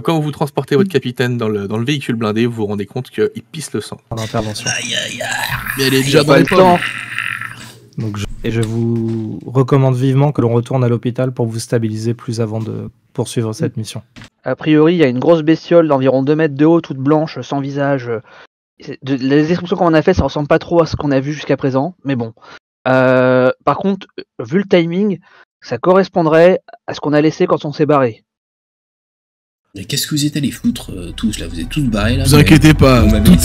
Euh, quand vous transportez votre mm. capitaine dans le, dans le véhicule blindé, vous vous rendez compte qu'il pisse le sang. En intervention. Mais elle est déjà dans le temps. Donc Et je vous recommande vivement que l'on retourne à l'hôpital pour vous stabiliser plus avant de poursuivre cette mm. mission. A priori, il y a une grosse bestiole d'environ 2 mètres de haut, toute blanche, sans visage. les descriptions qu'on a fait, ça ressemble pas trop à ce qu'on a vu jusqu'à présent, mais bon. Euh, par contre, vu le timing, ça correspondrait à ce qu'on a laissé quand on s'est barré. Mais qu'est-ce que vous êtes allés foutre euh, tous là Vous êtes tous barrés là Vous inquiétez pas, tout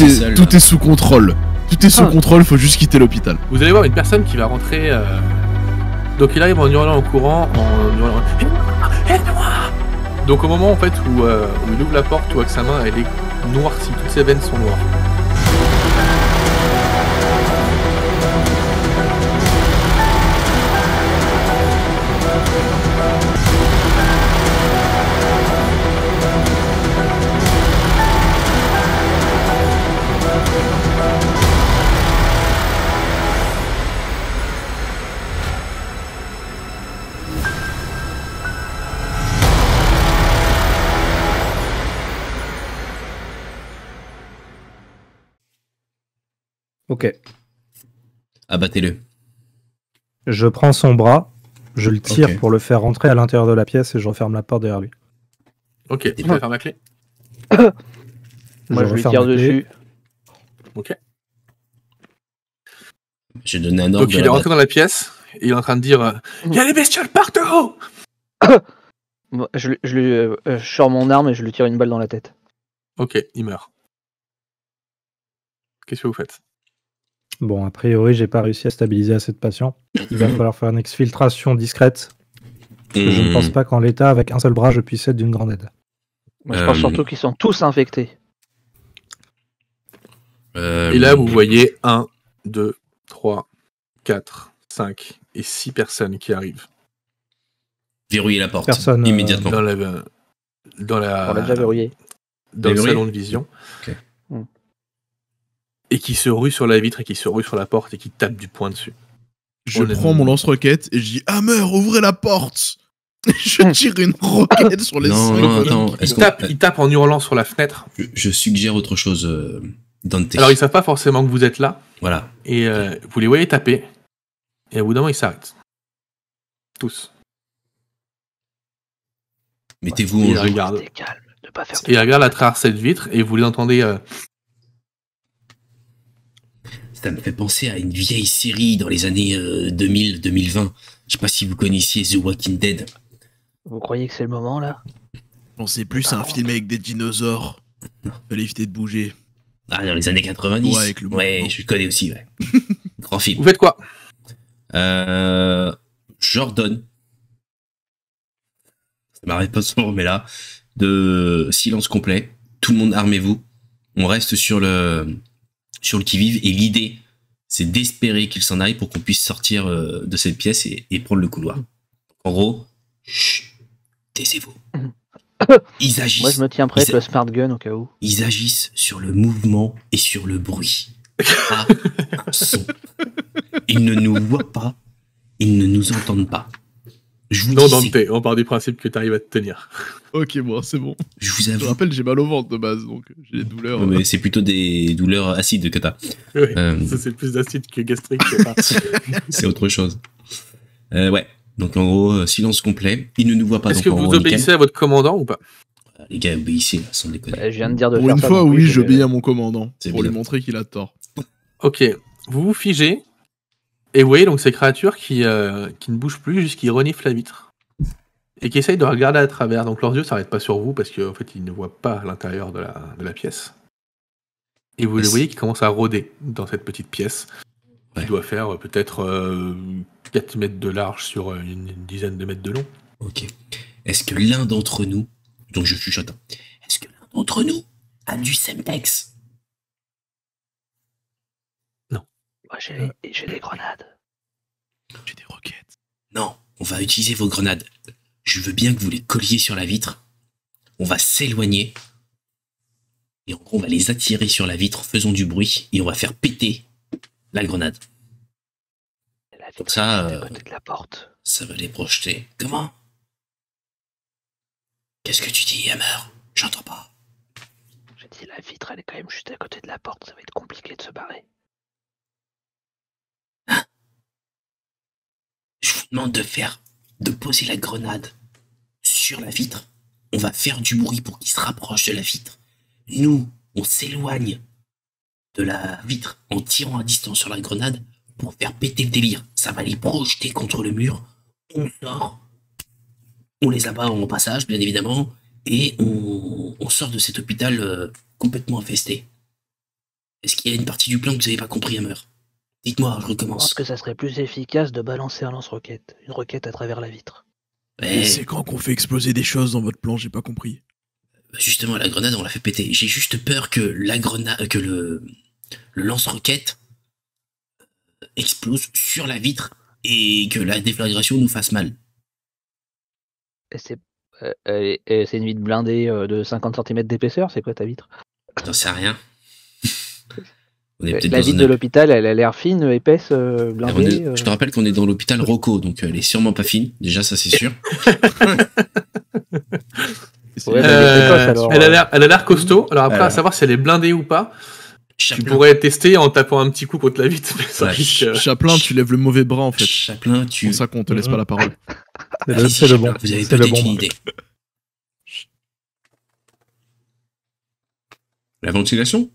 est, sous contrôle. Tout est sous ah. contrôle, faut juste quitter l'hôpital. Vous allez voir une personne qui va rentrer. Euh, donc il arrive en hurlant au courant, en hurlant. aide aide Donc au moment en fait où, euh, on il ouvre la porte, tu vois que sa main elle est noircie, toutes ses veines sont noires. Ok. Abattez-le. Je prends son bras, je le tire pour le faire rentrer à l'intérieur de la pièce et je referme la porte derrière lui. Ok, tu peux faire ma clé Moi je, lui tire dessus. Ok. J'ai donné un ordre. Donc il est rentré dans la pièce et il est en train de dire euh, Il y a les bestioles partout je, euh, euh, je, sors mon arme et je lui tire une balle dans la tête. Ok, il meurt. Qu'est-ce que vous faites Bon, a priori, j'ai pas réussi à stabiliser assez de patients. Il va mhm. falloir faire une exfiltration discrète. et je ne pense mhm. pas qu'en l'état, avec un seul bras, je puisse être d'une grande aide. Moi, je pense euh, surtout qu'ils sont tous infectés. Euh, et là, vous voyez 1, 2, 3, 4, 5 et 6 personnes qui arrivent. Verrouiller la porte Personne, euh, immédiatement. Dans la, dans la, on déjà verrouillé. Dans le salon de vision. Ok et qui se rue sur la vitre et qui se rue sur la porte et qui tape du poing dessus. Je prends mon lance-roquette et je dis Hammer, ouvrez la porte Je tire une roquette sur les non, non, Il, tape, en hurlant sur la fenêtre. Je, suggère autre chose, euh, le Dante. Alors, ils savent pas forcément que vous êtes là. Voilà. Et euh, vous les voyez taper. Et au bout d'un moment, ils s'arrêtent. Tous. Mettez-vous en jeu. et ils regardent à travers cette vitre et vous les entendez. Euh, ça me fait penser à une vieille série dans les années 2000-2020. Euh, je sais pas si vous connaissiez The Walking Dead. Vous croyez que c'est le moment là Pensez plus à un film avec des dinosaures. Fallait éviter de bouger. Ah, dans les années 90 Ouais, je le je connais aussi, ouais. Grand film. Vous faites quoi euh, Ça C'est ma réponse, mais là, de silence complet. Tout le monde armez-vous. On reste sur le, sur le qui-vive et l'idée, c'est d'espérer qu'il s'en aille pour qu'on puisse sortir euh, de cette pièce et, prendre le couloir. en gros, taisez-vous. Ils agissent. Moi, je me tiens prêt le smart gun au cas où. Ils agissent sur le mouvement et sur le bruit. Ah, ils ne nous voient pas, ils ne nous entendent pas. Je vous non, Dante, on part du principe que tu arrives à te tenir. ok, bon, c'est bon. Je vous rappelle, j'ai mal au ventre de base, donc j'ai des douleurs. mais c'est plutôt des douleurs acides que t'as. oui, euh, ça c'est plus d'acide que gastrique que c'est autre chose. Euh, ouais, donc en gros, euh, silence complet. Il ne nous voit pas. Est-ce que vous obéissez à votre commandant ou pas ah, Les gars, obéissez, sans déconner. Bah, je viens de dire de Pour faire une fois, oui, j'obéis à mon commandant. Pour lui montrer qu'il a tort. ok, vous vous figez et vous voyez donc ces créatures qui, euh, qui ne bougent plus, juste qu'ils reniflent la vitre. Et qui essayent de regarder à travers. Donc leurs yeux ne s'arrêtent pas sur vous parce qu'en en fait ils ne voient pas l'intérieur de la, de la pièce. Et vous les voyez qui commencent à rôder dans cette petite pièce. Il doit faire euh, peut-être 4 euh, mètres de large sur une, dizaine de mètres de long. Ok. Est-ce que l'un d'entre nous, donc je j'attends, hein. est-ce que l'un d'entre nous a du Semtex Moi j'ai, j'ai des grenades. J'ai des roquettes. Non, on va utiliser vos grenades. Je veux bien que vous les colliez sur la vitre. On va s'éloigner. Et en gros, on va les attirer sur la vitre, faisant du bruit, et on va faire péter la grenade. La ça, euh, de la porte. ça va les projeter. Comment Qu'est-ce que tu dis, Hammer J'entends pas. J'ai dit la vitre, elle est quand même juste à côté de la porte, ça va être compliqué de se barrer. de faire, de poser la grenade sur la vitre. On va faire du bruit pour qu'il se rapproche de la vitre. Nous, on s'éloigne de la vitre en tirant à distance sur la grenade pour faire péter le délire. Ça va les projeter contre le mur. On sort. On les abat en passage, bien évidemment. Et on, sort de cet hôpital euh, complètement infesté. Est-ce qu'il y a une partie du plan que vous n'avez pas compris, Hammer Dites-moi, je recommence. Je pense que ça serait plus efficace de balancer un lance-roquette, une roquette à travers la vitre. Mais... C'est quand qu'on fait exploser des choses dans votre plan, j'ai pas compris. Bah, justement, la grenade, on l'a fait péter. J'ai juste peur que la grenade, que le, lance-roquette euh, explose sur la vitre et que la déflagration nous fasse mal. Euh, c'est une vitre blindée euh, de 50 cm d'épaisseur, c'est quoi ta vitre J'en sais rien la vitre de l'hôpital, elle a l'air fine, épaisse, euh, ah, blindée. Je te euh. rappelle qu'on est dans l'hôpital Rocco, donc euh, elle est sûrement pas fine. Déjà, ça c'est sûr. elle a l'air costaud. Alors après, à savoir si elle est blindée ou pas. Tu pourrais tester en tapant un petit coup contre la vitre. Chaplin, tu lèves le mauvais bras en fait. Chaplin, tu. C'est ça qu'on te laisse pas la parole. c'est le bon. Vous avez peut-être une idée. La ventilation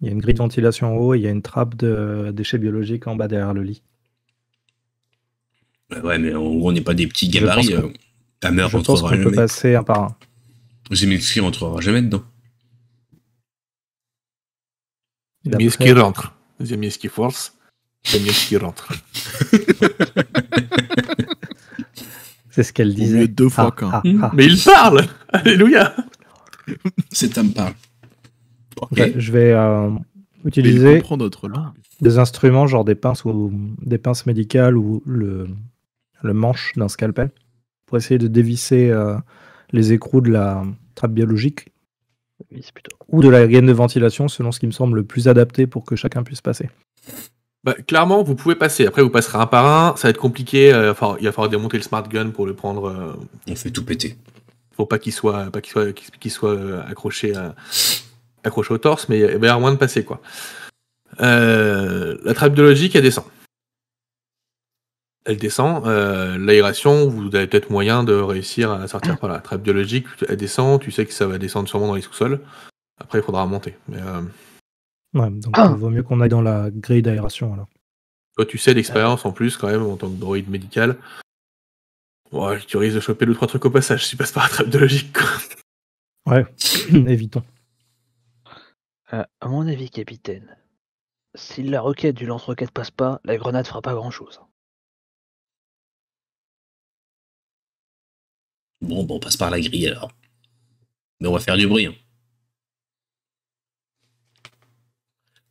il y a une grille de ventilation en haut et il y a une trappe de euh, déchets biologiques en bas derrière le lit. Bah ouais, mais en gros, on n'est pas des petits gabarits. Euh. Ta mère Je pense qu'on peut passer un par un. Zeminski rentrera jamais dedans. qui rentre. Zeminski force. qui rentre. C'est ce qu'elle disait. Deux fois ah, ah, ah. Mais il parle Alléluia Cet homme parle. Je vais euh, utiliser des instruments, genre des pinces ou des pinces médicales ou le, le manche d'un scalpel, pour essayer de dévisser euh, les écrous de la trappe biologique ou de la gaine de ventilation, selon ce qui me semble le plus adapté pour que chacun puisse passer. Bah, clairement, vous pouvez passer. Après, vous passerez un par un. Ça va être compliqué. Euh, enfin, il va falloir démonter le smart gun pour le prendre. Il On fait tout péter. Faut pas qu'il soit, pas qu'il soit, qu'il soit accroché à, accroché au torse, mais il y a moins de passer, quoi. Euh, la trappe biologique, elle descend. Elle descend. Euh, l'aération, vous avez peut-être moyen de réussir à sortir par la trappe biologique. Elle descend. Tu sais que ça va descendre sûrement dans les sous-sols. Après, il faudra monter. Mais, euh, Ouais, donc ah. il vaut mieux qu'on aille dans la grille d'aération alors. Toi, tu sais l'expérience en plus quand même en tant que droïde médical. Ouais, tu risques de choper deux trois trucs au passage si tu passes par la trappe biologique. Ouais, évitons. Euh, à mon avis, capitaine, si la requête du lance-roquette passe pas, la grenade fera pas grand-chose. Bon, bon, on passe par la grille alors. Mais on va faire du bruit. Hein.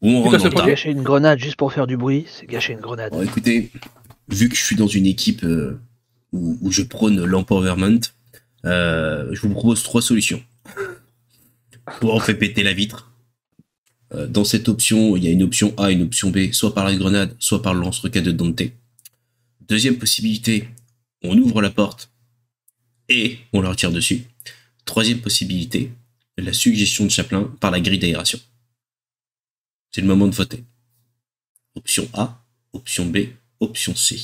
on va Gâcher une grenade juste pour faire du bruit, c'est gâcher une grenade. écoutez, vu que je suis dans une équipe euh, où, je prône l'empowerment, euh, je vous propose trois solutions. pour on fait péter la vitre, euh, dans cette option, il y a une option A, une option B, soit par la grenade, soit par le lance-roquette de Dante. Deuxième possibilité, on ouvre la porte et on la retire dessus. Troisième possibilité, la suggestion de Chaplin par la grille d'aération. C'est le moment de voter. Option A, option B, option C.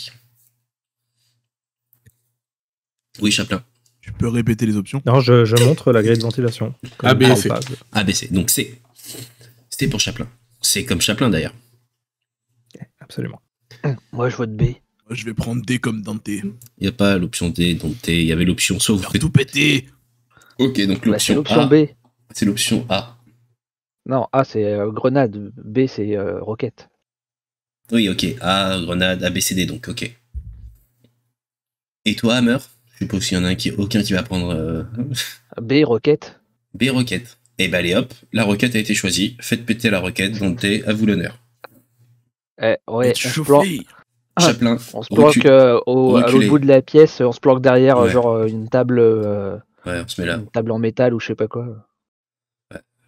Oui, Chaplin. Tu peux répéter les options Non, je, montre la grille de ventilation. A, B, Donc C pour Chaplin. C'est comme Chaplin d'ailleurs. Absolument. Moi, je vote B. je vais prendre D comme Dante. Il n'y a pas l'option D, Dante. Il y avait l'option sauve. Tout péter. Ok, donc bah, l'option B. C'est l'option A. Non, A c'est euh, grenade, B c'est euh, roquette. Oui, ok. A, grenade, A, B, C, D, donc ok. Et toi, Hammer Je suppose qu'il y en a un qui, aucun qui va prendre. Euh, B, roquette. B, roquette. Et eh bah ben, allez hop, la requête a été choisie. Faites péter la requête, Dante, à vous l'honneur. Eh, ouais, ah. Chaplin, on se planque euh, au, bout de la pièce, on se planque derrière euh, genre euh, une table. table en métal ou je sais pas quoi.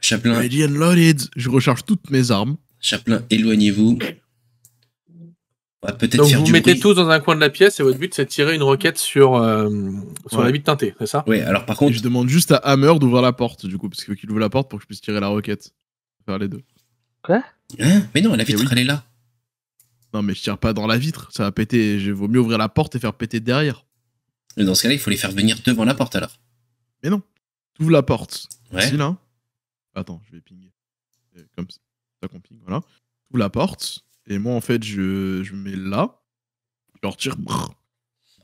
Chaplin. loaded. Je recharge toutes mes armes. Chaplin, éloignez-vous. Donc vous mettez tous dans un coin de la pièce et votre but c'est de tirer une roquette sur, euh, sur la vitre teintée, c'est ça Oui, alors par contre. Et je demande juste à Hammer d'ouvrir la porte du coup, parce qu'il qu'il ouvre la porte pour que je puisse tirer la roquette. Faire les deux. Quoi hein Mais non, la eh vitre elle est là. Non, mais je tire pas dans la vitre, ça va péter. Je vaut mieux ouvrir la porte et faire péter derrière. Mais dans ce cas-là, il faut les faire venir devant la porte alors. Mais non, ouvre la porte. Ouais. là. Attends, je vais pinguer. Comme ça, ça qu'on ping, voilà. Ouvre la porte et moi, en fait, je, je mets là, je leur tire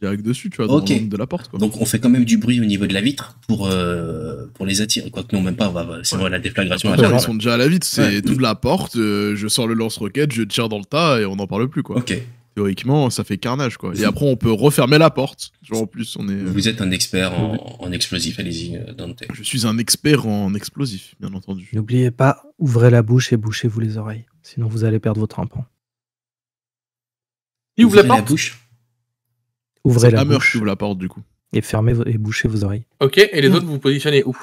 direct dessus, tu vois, de la porte. Quoi. Donc, on fait quand même du bruit au niveau de la vitre pour, euh, pour les attirer. Quoique, non, même pas, c'est ouais. la déflagration. ils sont déjà à la vitre, c'est tout toute la porte, euh, je sors le lance-roquette, je tire dans le tas et on n'en parle plus, quoi. Ok théoriquement, ça fait carnage, quoi. Et après, on peut refermer la porte. Genre, en plus, on est. Vous êtes un expert en, explosifs. explosif, allez-y, euh, Dante. Je suis un expert en explosif, bien entendu. N'oubliez pas, ouvrez la bouche et bouchez-vous les oreilles. Sinon, vous allez perdre votre tympan ouvrez la bouche. Ouvrez la la porte du coup. Et fermez et bouchez vos oreilles. Ok, et les hmm. autres, vous vous positionnez où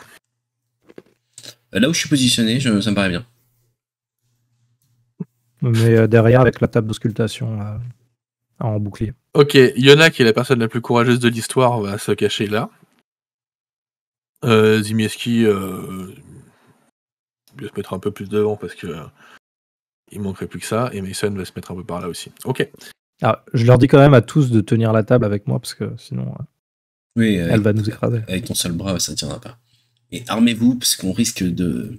euh, Là où je suis positionné, ça me paraît bien. Mais euh, derrière, avec la table d'auscultation euh, en bouclier. Ok, Yona, qui est la personne la plus courageuse de l'histoire, va se cacher là. Zimieski va se mettre un peu plus devant parce que il manquerait plus que ça. Et Mason va se mettre un peu par là aussi. Ok. Ah, je leur dis quand même à tous de tenir la table avec moi parce que sinon euh, elle va nous écraser. Avec ton seul bras, ça ne tiendra pas. Et armez-vous parce qu'on risque de,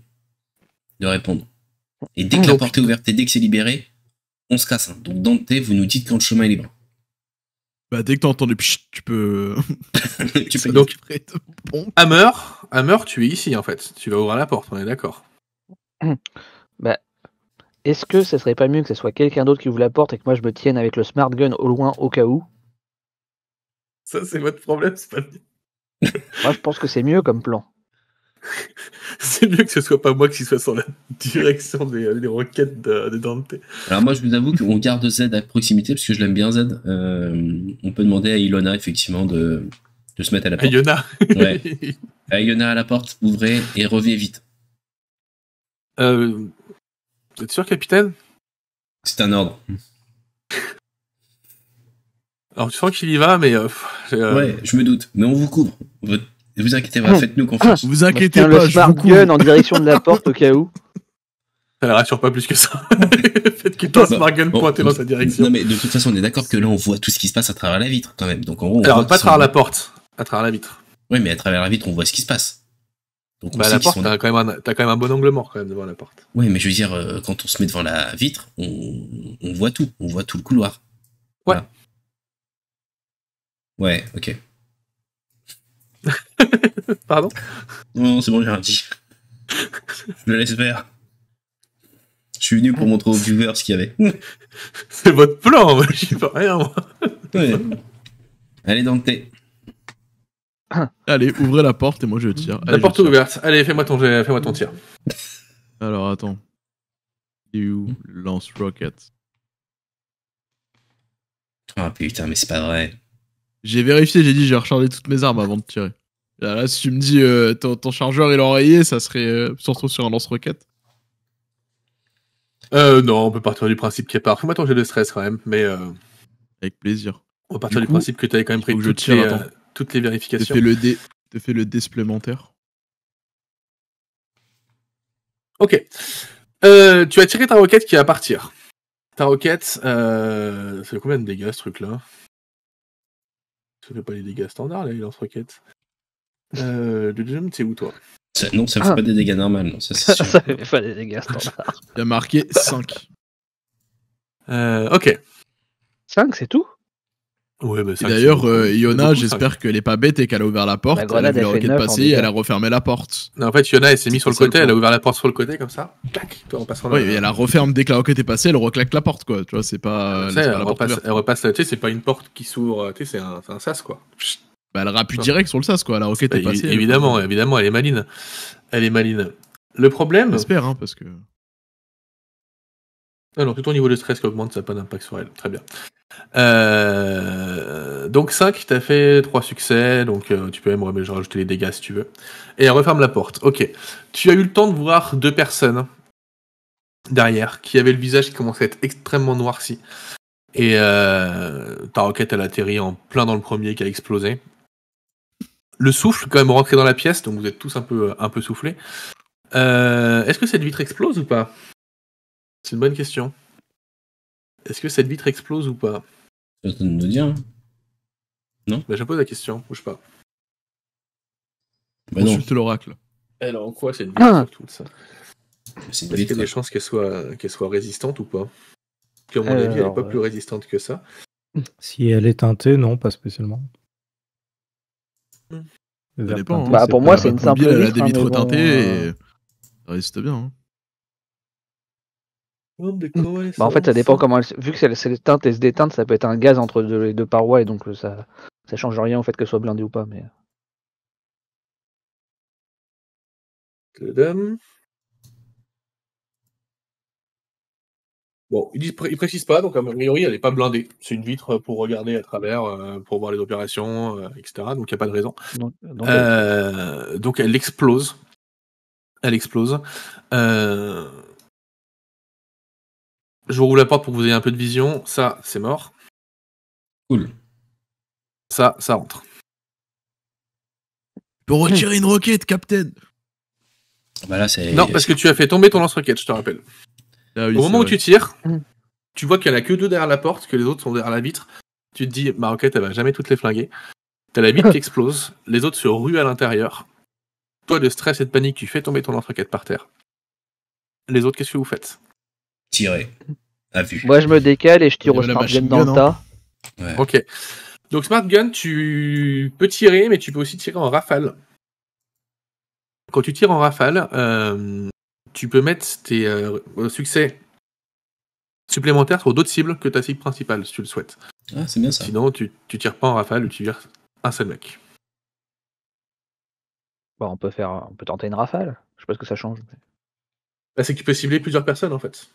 de répondre. Et dès que la oh, porte est ouverte et dès que c'est libéré, on se casse. Hein. Donc Dante, vous nous dites quand le chemin est libre. Bah dès que t'as le pchit, tu peux. tu peux donc. Bon. Hammer, Hammer, tu es ici en fait. Tu vas ouvrir la porte, on est d'accord. bah est-ce que ça serait pas mieux que ce soit quelqu'un d'autre qui vous porte et que moi je me tienne avec le smart gun au loin au cas où Ça, c'est votre problème, c'est pas Moi, je pense que c'est mieux comme plan. c'est mieux que ce soit pas moi qui soit sur la direction des, euh, roquettes de, Dante. Alors, moi, je vous avoue qu'on garde Z à proximité parce que je l'aime bien, Z. Euh, on peut demander à Ilona, effectivement, de, de se mettre à la porte. Ilona À Ilona à la porte, ouvrez et reviens vite. Euh, vous sûr, capitaine C'est un ordre. Alors tu crois qu'il y va, mais... Euh, euh, ouais, je me doute. Mais on vous couvre. Vous, vous inquiétez pas, faites-nous confiance. Vous inquiétez pas, le je vous en direction de la porte au cas où. Ça ne rassure pas plus que ça. Faites qu'il pense Smart Gun pointer dans sa direction. Non mais de toute façon, on est d'accord que là, on voit tout ce qui se passe à travers la vitre quand même. Donc en gros, on Alors pas à travers la porte, à travers la vitre. Oui, mais à travers la vitre, on voit ce qui se passe. Donc bah, t'as quand, même un, quand même un bon angle mort quand même devant la porte. Oui, mais je veux dire, euh, quand on se met devant la vitre, on, voit tout, on voit tout le couloir. Ouais. Ouais, ok. Pardon Non, c'est bon, j'ai rien dit. je le laisse faire. Je suis venu pour montrer aux viewers ce qu'il y avait. c'est votre plan, moi, j'y pas rien, moi. Allez, Dante. Allez, ouvrez la porte et moi je tire. la porte ouverte. Allez, fais-moi ton, fais ton tir. Alors, attends. You lance rocket. Ah putain, mais c'est pas vrai. J'ai vérifié, j'ai dit j'ai rechargé toutes mes armes avant de tirer. Là, si tu me dis euh, ton, ton, chargeur est enrayé, ça serait euh, surtout sur un lance rocket Euh, non, on peut partir du principe qu'il y a pas. Fais-moi ton jeu de stress quand même, mais. Euh, Avec plaisir. On va partir du, principe que tu quand même pris toutes, je tire, les, toutes les vérifications. t'as le dé, te fait le dé supplémentaire. Ok. Euh, tu as tiré ta roquette qui va partir. Ta roquette, c'est euh, combien de dégâts ce truc-là Ça fait pas les dégâts standards, là, il lance roquette. Euh, le deuxième, c'est où toi Non, ça fait ah. pas des dégâts normaux, ça fait pas des dégâts standards. Il a marqué 5. ok. 5, c'est tout Ouais, bah, D'ailleurs, euh, hein. Yona, j'espère qu'elle est pas bête et qu'elle a ouvert la porte. elle a vu la roquette passer et elle hein, a refermé la porte. en fait, Yona, elle s'est mise sur le côté, elle a ouvert la porte sur le côté comme ça. Clac, toi, en passant Oui, et elle a referme dès que la roquette est passée, elle reclaque la porte, quoi. Tu vois, c'est pas. Ah, elle, repasse, c'est pas une porte qui s'ouvre, tu sais, c'est un, sas, quoi. Bah, elle rappuie direct sur le sas, quoi. La roquette bah, est, passée. Évidemment, évidemment, elle est maline. Elle est maline. Le problème. J'espère, hein, parce que. Alors, tout ton niveau de stress qui augmente, ça n'a pas d'impact sur elle. Très bien. Euh, donc 5, t'as fait 3 succès, donc euh, tu peux même rajouter les dégâts si tu veux. Et elle referme la porte. Ok. Tu as eu le temps de voir deux personnes derrière qui avaient le visage qui commençait à être extrêmement noirci. Et euh, ta roquette, elle atterrit en plein dans le premier qui a explosé. Le souffle quand même rentré dans la pièce, donc vous êtes tous un peu, un peu soufflés. Est-ce que cette vitre explose ou pas c'est une bonne question. Est-ce que cette vitre explose ou pas C'est ne nous dire. Hein. Non bah, Je pose la question, bouge pas. Bah Consulte l'oracle. Alors en quoi cette vitre Ah ça c'est une est y a des chances qu'elle soit, résistante ou pas Parce qu'à mon avis, elle n'est pas plus euh, résistante que ça. Si elle est teintée, non, pas spécialement. Ça dépend, hein. Bah, pour moi, c'est une simple elle a vitre, hein, des vitres teintées et ça résiste bien. Hmm. Bah, en fait, ça dépend comment. Elle... Vu que c'est le et se déteinte, ça peut être un gaz entre les deux parois et donc euh, ça, ça change rien au fait qu'elle soit blindée ou pas. Mais... Euh. Bon, ils, ne précise pas, donc a priori, elle n'est pas blindée. C'est une vitre pour regarder à travers, euh, pour voir les opérations, etc. Donc il n'y a pas de raison. Donc, donc elle explose. Elle explose. Euh, je roule la porte pour que vous ayez un peu de vision. Ça, c'est mort. Cool. Ça, ça rentre. Pour retirer une roquette, Captain bah Non, parce que tu as fait tomber ton lance-roquette, je te rappelle. Ah Au moment où tu tires, tu vois qu'il n'y en a que deux derrière la porte, que les autres sont derrière la vitre. Tu te dis, ma roquette, elle va jamais toutes les flinguer. T'as la vitre qui explose, les autres se ruent à l'intérieur. Toi, de stress et de panique, tu fais tomber ton lance-roquette par terre. Les autres, qu'est-ce que vous faites Tirer. Moi, je me décale et je tire au smart gun dans le tas. Ok. Donc, smart gun, tu peux tirer, mais tu peux aussi tirer en rafale. Quand tu tires en rafale, euh, tu peux mettre tes euh, succès supplémentaires sur d'autres cibles que ta cible principale, si tu le souhaites. Ah, c'est bien ça. Sinon, tu, tires pas en rafale, tu tires un seul mec. Bah, on peut faire, on peut tenter une rafale. Je sais pas ce que ça change. Bah, c'est que tu peux cibler plusieurs personnes en fait.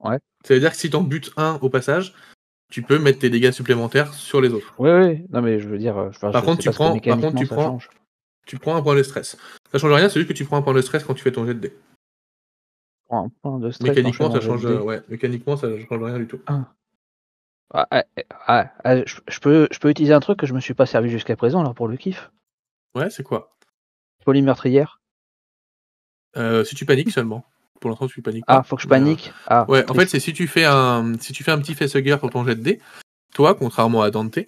Ouais. Ça veut dire que si t'en butes un au passage, tu peux mettre tes dégâts supplémentaires sur les autres. Oui, oui, non mais je veux dire. Euh, par, contre, tu prends, par, contre, tu prends, tu prends, un point de stress. Ça change rien, c'est juste que tu prends un point de stress quand tu fais ton jet de dé Un point de stress. Mécaniquement, ça change, ouais, mécaniquement, ça change rien du tout. Ah. Eh, eh, ah, eh, je, peux, je peux utiliser un truc que je me suis pas servi jusqu'à présent Alors pour le kiff. Ouais, c'est quoi Polymeurtrière. Euh, si tu paniques seulement pour l'instant, je suis Pas. Ah, faut que je panique. Ah, ouais, en fait, c'est si tu fais un si tu fais un petit face pour ton jet de toi, contrairement à Dante,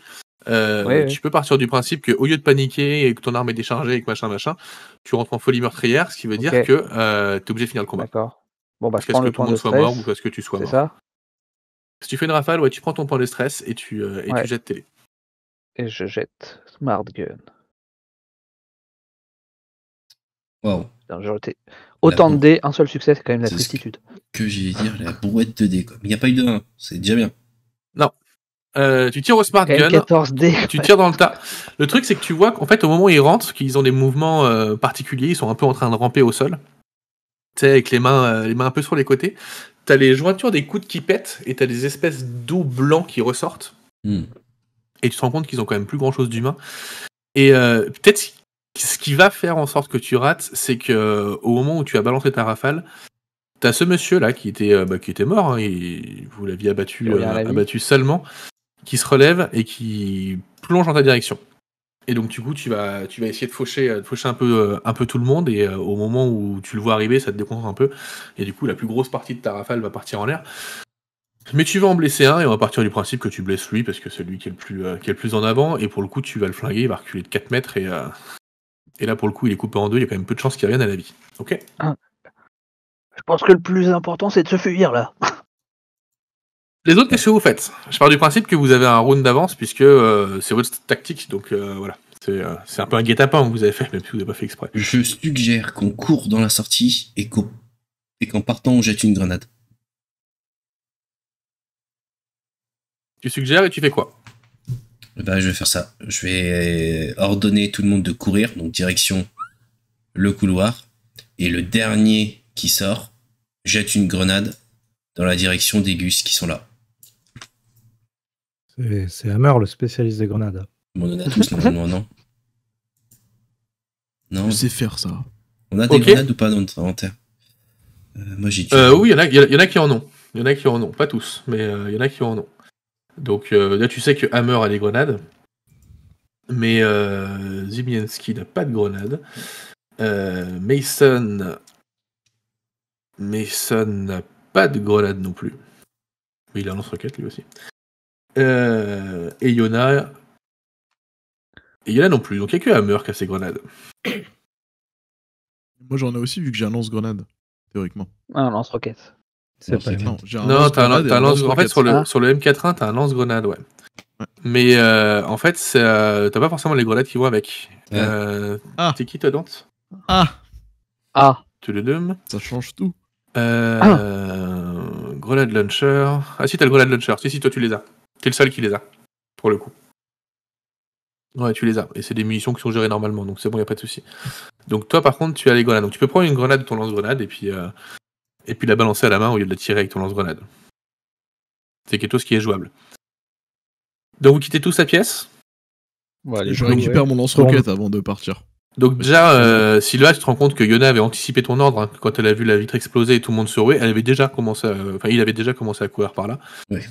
euh, tu peux partir du principe que au lieu de paniquer et que ton arme est déchargée et que machin machin, tu rentres en folie meurtrière, ce qui veut dire que euh, tu es obligé de finir le combat. D'accord. Bon bah, je prends que le tout le monde soit mort ou parce que tu sois mort. C'est ça. Si tu fais une rafale, ouais, tu prends ton point de stress et tu euh, et tu jettes télé. Et je jette smart gun. Wow autant de dés, un seul succès, c'est quand même la tristitude. Que, j'ai j'allais dire, la brouette de dés. Mais il n'y a pas eu de main, c'est déjà bien. Non. Euh, tu tires au smart gun, tu tires dans le tas. Le truc, c'est que tu vois qu'en fait, au moment où ils rentrent, qu'ils ont des mouvements euh, particuliers, ils sont un peu en train de ramper au sol. Tu sais, avec les mains, euh, les mains un peu sur les côtés. tu as les jointures des coudes qui pètent et as des espèces d'eau blanc qui ressortent. Hmm. Et tu te rends compte qu'ils ont quand même plus grand chose d'humain. Et peut-être ce qui va faire en sorte que tu rates, c'est que euh, au moment où tu as balancé ta rafale, t'as ce monsieur là qui était, euh, bah, qui était mort, hein, vous l'aviez euh, abattu, seulement, qui se relève et qui plonge dans ta direction. Et donc du coup, tu vas, tu vas essayer de faucher, faucher un peu, un peu tout le monde. Et au moment où tu le vois arriver, ça te déconcentre un peu. Et du coup, la plus grosse partie de ta rafale va partir en l'air. Mais tu vas en blesser un et on va partir du principe que tu blesses lui parce que c'est lui qui est le plus, qui est le plus en avant. Et pour le coup, tu vas le flinguer, il va reculer de 4 mètres et, et là, pour le coup, il est coupé en deux, il y a quand même peu de chances qu'il revienne à la vie. Ok ah. Je pense que le plus important, c'est de se fuir, là. Les autres, qu'est-ce que vous faites Je pars du principe que vous avez un round d'avance, puisque euh, c'est votre tactique, donc euh, voilà. Euh, c'est un peu un guet-apens que vous avez fait, même si vous n'avez pas fait exprès. Je suggère qu'on court dans la sortie et qu'en partant, on jette une grenade. Tu suggères et tu fais quoi eh ben, je vais faire ça. Je vais ordonner tout le monde de courir, donc direction le couloir. Et le dernier qui sort jette une grenade dans la direction des gus qui sont là. C'est Hammer, le spécialiste des grenades. on en a tous non Non. Je sais faire ça. On a des grenades ou pas dans notre inventaire euh, Moi j'ai. Euh, oui, il y, en a qui en ont. Il y en a qui en ont, pas tous, mais euh, il y en a qui en ont. Donc euh, là, tu sais que Hammer a des grenades, mais euh, n'a pas de grenades, euh, Mason. Mason n'a pas de grenade non plus. Oui, il a un lance-roquette lui aussi. Euh, et Yona. Et Yona non plus. Donc il n'y a que Hammer qui a ses grenades. Moi j'en ai aussi vu que j'ai un lance-grenade, théoriquement. Ah, un lance-roquette. C'est non, t'as un, as un lance, en fait, sur le, sur le M41, t'as un lance-grenade, ouais. Mais euh, en fait, euh, t'as pas forcément les grenades qui vont avec. Euh, ah. C'est qui ta dante Ah Ah Tu le dum Ça change tout. Ah. Grenade launcher. Ah si, t'as le grenade launcher. Si, si, toi tu les as. T'es le seul qui les a. Pour le coup. Ouais, tu les as. Et c'est des munitions qui sont gérées normalement, donc c'est bon, y a pas de souci. Donc toi, par contre, tu as les grenades. Donc tu peux prendre une grenade de ton lance-grenade et puis et puis la balancer à la main au lieu de la tirer avec ton lance-grenade. C'est quelque chose qui est jouable. Donc vous quittez tous la pièce. Ouais, je récupère mon lance-roquette avant de partir. Donc déjà, euh, Sylvain, tu te rends compte que Yona avait anticipé ton ordre hein, quand elle a vu la vitre exploser et tout le monde se rouer. Elle avait déjà commencé, enfin il avait déjà commencé à courir par là.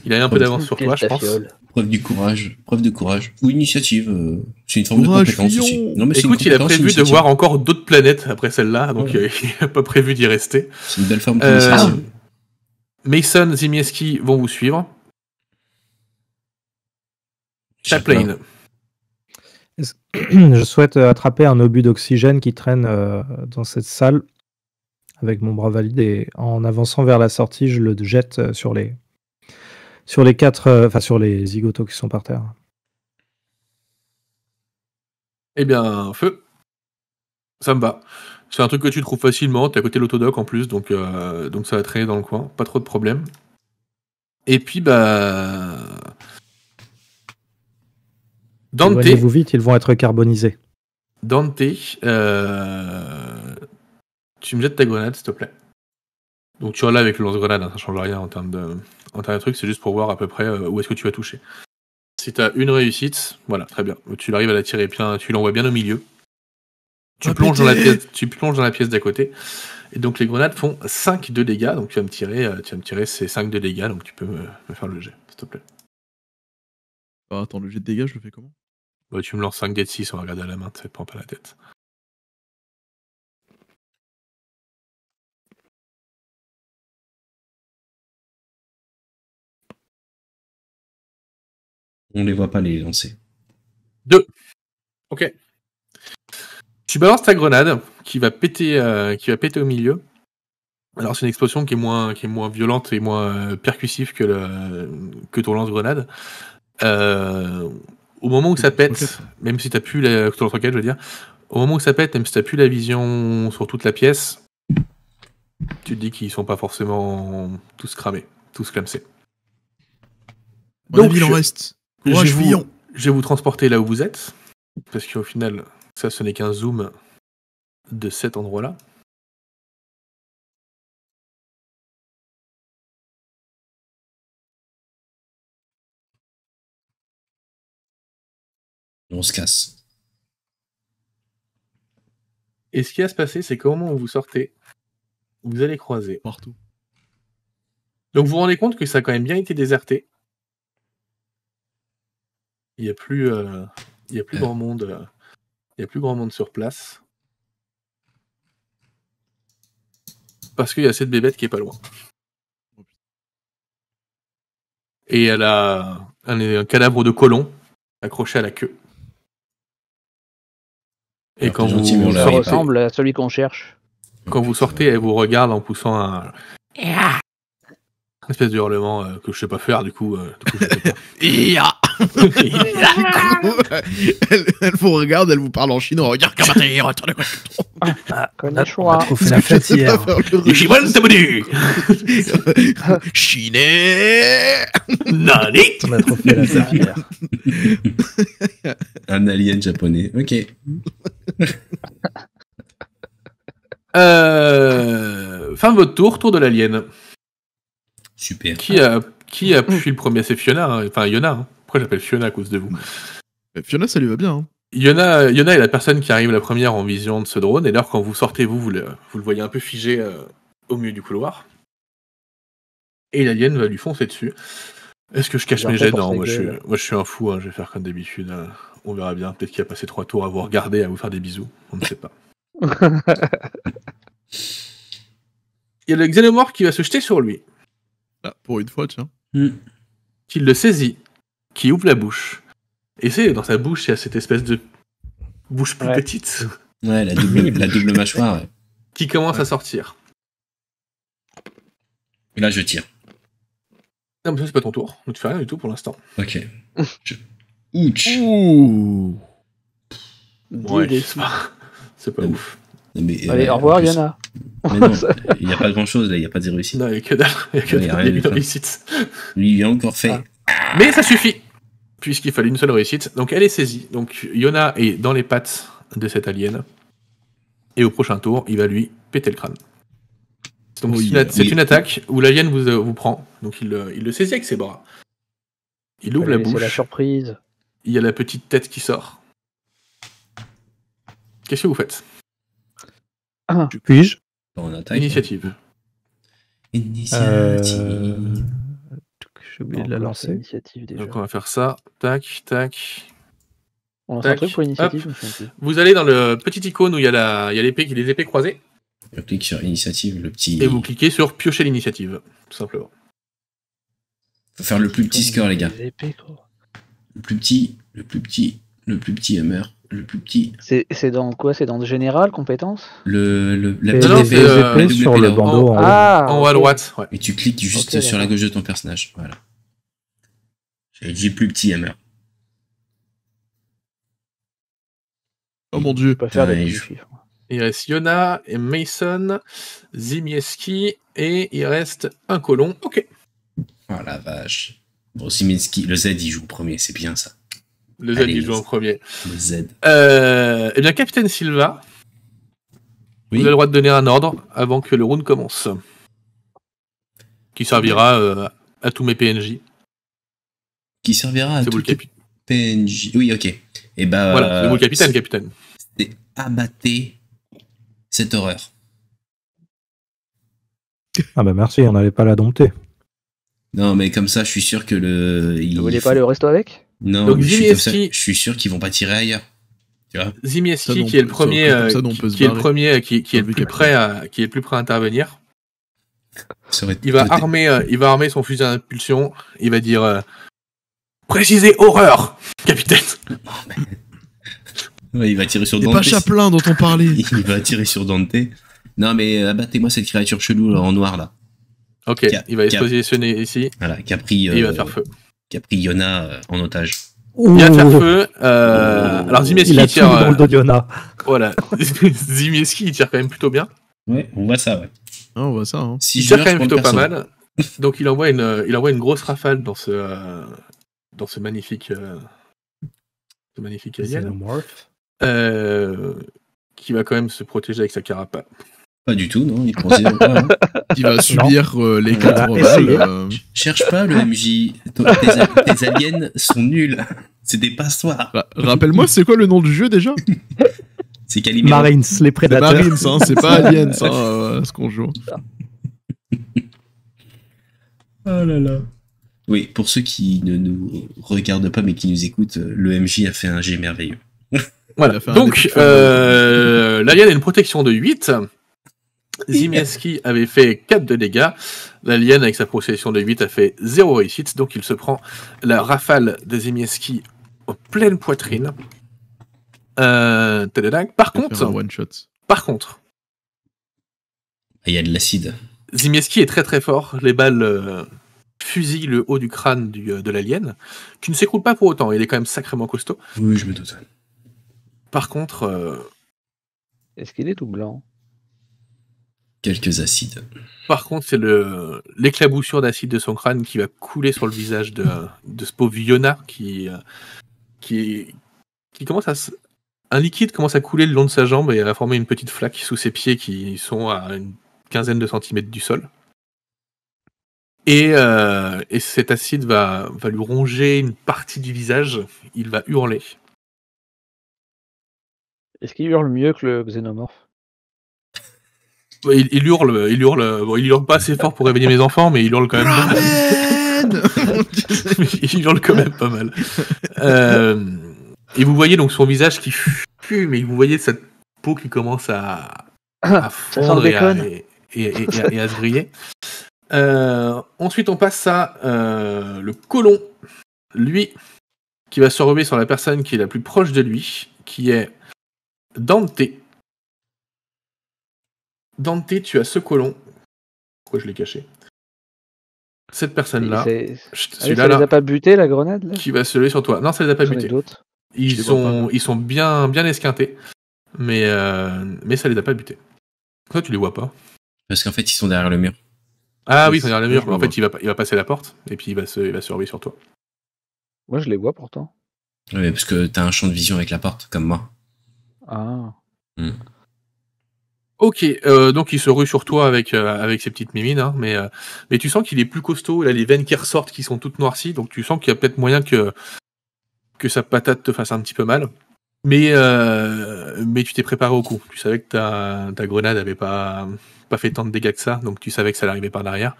Il a eu un peu d'avance sur toi, je pense. Preuve du courage, preuve de courage ou initiative. Euh, c'est une forme de compétence aussi. Non, mais Écoute, il a prévu de voir encore d'autres planètes après celle-là, donc euh, il n'a pas prévu d'y rester. C'est une belle forme de Mason, Zimieski vont vous suivre. Chaplain. je souhaite euh, attraper un obus d'oxygène qui traîne euh, dans cette salle avec mon bras valide et en avançant vers la sortie, je le jette euh, sur les sur les quatre, enfin sur les zigotos qui sont par terre. Eh bien, feu. Ça me va. C'est un truc que tu trouves facilement. T'es à côté de l'autodoc en plus, donc, donc ça va traîner dans le coin. Pas trop de problèmes. Et puis, bah. Dante. vous vite, ils vont être carbonisés. Dante, euh, tu me jettes ta grenade, s'il te plaît. Donc tu vas là avec le lance-grenade, ça hein, ça change rien en termes de, en trucs, c'est juste pour voir à peu près euh, où est-ce que tu vas toucher. Si as une réussite, voilà, très bien. Tu arrives à la tirer plein, tu l'envoies bien au milieu. Tu, plonges dans la pièce, tu plonges dans la pièce d'à côté. Et donc les grenades font 5 de dégâts, donc tu vas me tirer, euh, tu vas me tirer ces 5 de dégâts, donc tu peux me, faire le jet, s'il te plaît. Ah, attends, le jet de dégâts, je le fais comment bah, tu me lances 5 d 6, on va regarder à la main, tu ne prend pas la tête. On les voit pas les lancer. Deux. Ok. Tu balances ta grenade qui va péter, euh, qui va péter au milieu. Alors c'est une explosion qui est moins, qui est moins violente et moins euh, percussive que, que ton lance-grenade. Euh, au moment où ça pète, même si tu plus la, je veux dire, au moment où ça pète, même si t'as plus la vision sur toute la pièce, tu te dis qu'ils sont pas forcément tous cramés, tous clamsés. Donc, il en reste. Je, je vais vous transporter là où vous êtes, parce qu'au final, ça, ce n'est qu'un zoom de cet endroit-là. on se casse. Et ce qui va se passer, c'est qu'au moment où vous sortez, vous allez croiser. Partout. Donc vous vous rendez compte que ça a quand même bien été déserté. Il n'y a plus, euh, il y a plus euh. grand monde. Euh, il a plus grand monde sur place. Parce qu'il y a cette bébête qui est pas loin. Et elle a un, un cadavre de colon accroché à la queue. Et quand vous, ressemble à celui qu'on cherche. Quand vous sortez, elle vous regarde en poussant un, un espèce de hurlement euh, que je sais pas faire. Du coup, elle, vous regarde, elle vous parle en chinois. Regarde comment t'es, retourne On a fait la fête hier. Ichiban Tabonu. Chiné. Nani. On a trop fait la fête Un alien japonais. Ok. Euh, fin de votre tour, tour de l'alien. Super. Qui a, qui a le premier C'est Fiona, hein. enfin Yona. Hein. Pourquoi j'appelle Fiona à cause de vous euh, Fiona, ça lui va bien. Hein. Yona, est la personne qui arrive la première en vision de ce drone, et alors quand vous sortez, vous, vous le, voyez un peu figé euh, au milieu du couloir. Et l'alien va lui foncer dessus. Est-ce que je cache mes jets Non, moi je, suis, un fou, hein. je vais faire comme d'habitude on verra bien. Peut-être qu'il a passé trois tours à vous regarder, à vous faire des bisous. On ne sait pas. Il y a le xénomorphe qui va se jeter sur lui. Ah, pour une fois, tiens. Qui hmm. le saisit, qui ouvre la bouche. Et c'est dans sa bouche, il y a cette espèce de bouche plus petite. Ouais, la double, la double mâchoire. Qui commence à sortir. Et là, je tire. Non, mais c'est pas ton tour. Tu fais rien du tout pour l'instant. Ok. Ouch. c'est pas, ouf. Allez, euh, au revoir, Yana. il n'y a pas grand chose là, il n'y a pas de réussite. Non, il n'y a que Il réussite. encore fait. Ah. Mais ça suffit, puisqu'il fallait une seule réussite. Donc elle est saisie. Donc Yona est dans les pattes de cette alien. Et au prochain tour, il va lui péter le crâne. c'est une, attaque où l'alien euh, vous, prend. Donc il, le saisit avec ses bras. Il ouvre la bouche. la surprise il y a la petite tête qui sort. Qu'est-ce que vous faites ah, Puis-je Initiative. Initiative. Je euh, J'ai oublié de la lancer. Donc on va faire ça. Tac, tac. On lance un truc pour l'initiative. Vous allez dans le petit icône où il y a, la... les épées croisées. clique sur initiative, le petit. Et vous cliquez sur piocher l'initiative, tout simplement. faire le plus petit score, les gars. Épées, le plus petit, le plus petit, le plus petit hammer, le plus petit. C'est dans quoi C'est dans le général, compétence le, le, La petite e, euh, sur le bandeau en, ah, haut à droite. Ouais. Et tu cliques juste sur la gauche de ton personnage. Voilà. J'ai dit plus petit hammer. Oh mon dieu. Il reste Yona et Mason, Zimieski et il reste un colon. Ok. Oh la vache. Bon, Siminski, le Z, il joue en premier, c'est bien ça. Le Z, il joue en premier. Le Z. Euh, eh bien, Capitaine Silva, oui. vous avez le droit de donner un ordre avant que le round commence. Qui servira euh, à tous mes PNJ. Qui servira à tous mes PNJ. Oui, ok. Et eh ben. voilà, c'est vous le capitaine, euh, capitaine. C'est cette horreur. Ah bah merci, on n'avait pas la dompter. Non, mais comme ça, je suis sûr que le. Vous il... voulez pas aller au resto avec Non, Donc, mais je, suis sûr qu'ils vont pas tirer ailleurs. Zimieski, qui, est le premier, euh, qui, est le premier, euh, qui, est plus prêt, à, qui est le plus prêt à intervenir. Il va armer, euh, il va armer son fusil d'impulsion. Il va dire précisez horreur, capitaine. ouais, il va tirer sur Dante. Pas Chaplin dont on parlait. il va tirer sur Dante. Non mais abattez-moi cette créature chelou en noir là. Ok, il va se positionner ici. Voilà, qui a il va euh, faire feu. Qui a pris Yona euh, en otage. Il va faire feu. Euh, alors Zimieski tire. Dans le de Yona. Voilà. Zimieski il tire quand même plutôt bien. Ouais, on voit ça, ouais. Ah, on voit ça. Hein. il tire quand même plutôt pas mal. Donc il envoie une, il envoie une grosse rafale dans ce, dans ce magnifique, ce magnifique alien. qui va quand même se protéger avec sa carapace. Pas du tout, non. Il, pensait hein. va subir euh, les 4 balles. Euh. Cherche pas le MJ. Tes, aliens sont nuls. C'est des passoires. Rappelle-moi, c'est quoi le nom du jeu déjà C'est Calimero. Marines, les prédateurs. Marines, hein, c'est pas aliens, hein, euh, ce qu'on joue. oh là là. Oui, pour ceux qui ne nous regardent pas mais qui nous écoutent, le MJ a fait un G merveilleux. Voilà. Donc, l'alien a une protection de 8. Zimieski avait fait 4 de dégâts. L'alien, avec sa procession de 8, a fait 0 réussite. Donc il se prend la rafale de Zimieski en pleine poitrine. Euh, par contre. Par ah, contre. Il y a de l'acide. Zimieski est très très fort. Les balles euh, fusillent le haut du crâne euh, de l'alien, qui ne s'écroule pas pour autant. Il est quand même sacrément costaud. Oui, je me doute. Par contre. Est-ce qu'il est tout blanc quelques acides. Par contre, c'est l'éclaboussure d'acide de son crâne qui va couler sur le visage de, ce pauvre Yonah euh, qui, commence à, un liquide commence à couler le long de sa jambe et à former une petite flaque sous ses pieds qui sont à une quinzaine de centimètres du sol. Euh, et, cet acide va, va, lui ronger une partie du visage. Il va hurler. Est-ce qu'il hurle mieux que le xénomorphe il, hurle, il hurle, bon, il hurle pas assez fort pour réveiller mes enfants, mais il hurle quand même. Pas mal. il hurle quand même pas mal. Euh, et vous voyez donc son visage qui fume, mais vous voyez cette peau qui commence à, ah, fondre et à, se briller. Euh, ensuite, on passe à euh, le colon, lui, qui va se relever sur la personne qui est la plus proche de lui, qui est Dante. Dante, tu as ce colon. Pourquoi je l'ai caché Cette personne-là. Ah celui-là. les a pas buté la grenade Qui va se lever sur toi. Non, ça les a pas buté. Ils sont, ils sont bien, bien esquintés, mais, euh, mais ça les a pas buté. Toi, tu les vois pas. Parce qu'en fait, ils sont derrière le mur. Ah oui, ils sont derrière le mur. en fait, il va, passer la porte et puis il va se, il va se sur toi. Moi, je les vois pourtant. Oui, parce que as un champ de vision avec la porte, comme moi. Ah. Hmm. Ok, euh, donc il se rue sur toi avec euh, avec ses petites mimines, hein, mais euh, mais tu sens qu'il est plus costaud. Il a les veines qui ressortent, qui sont toutes noircies, donc tu sens qu'il y a peut-être moyen que que sa patate te fasse un petit peu mal. Mais euh, mais tu t'es préparé au coup. Tu savais que ta ta grenade avait pas pas fait tant de dégâts que ça, donc tu savais que ça l'arrivait par derrière.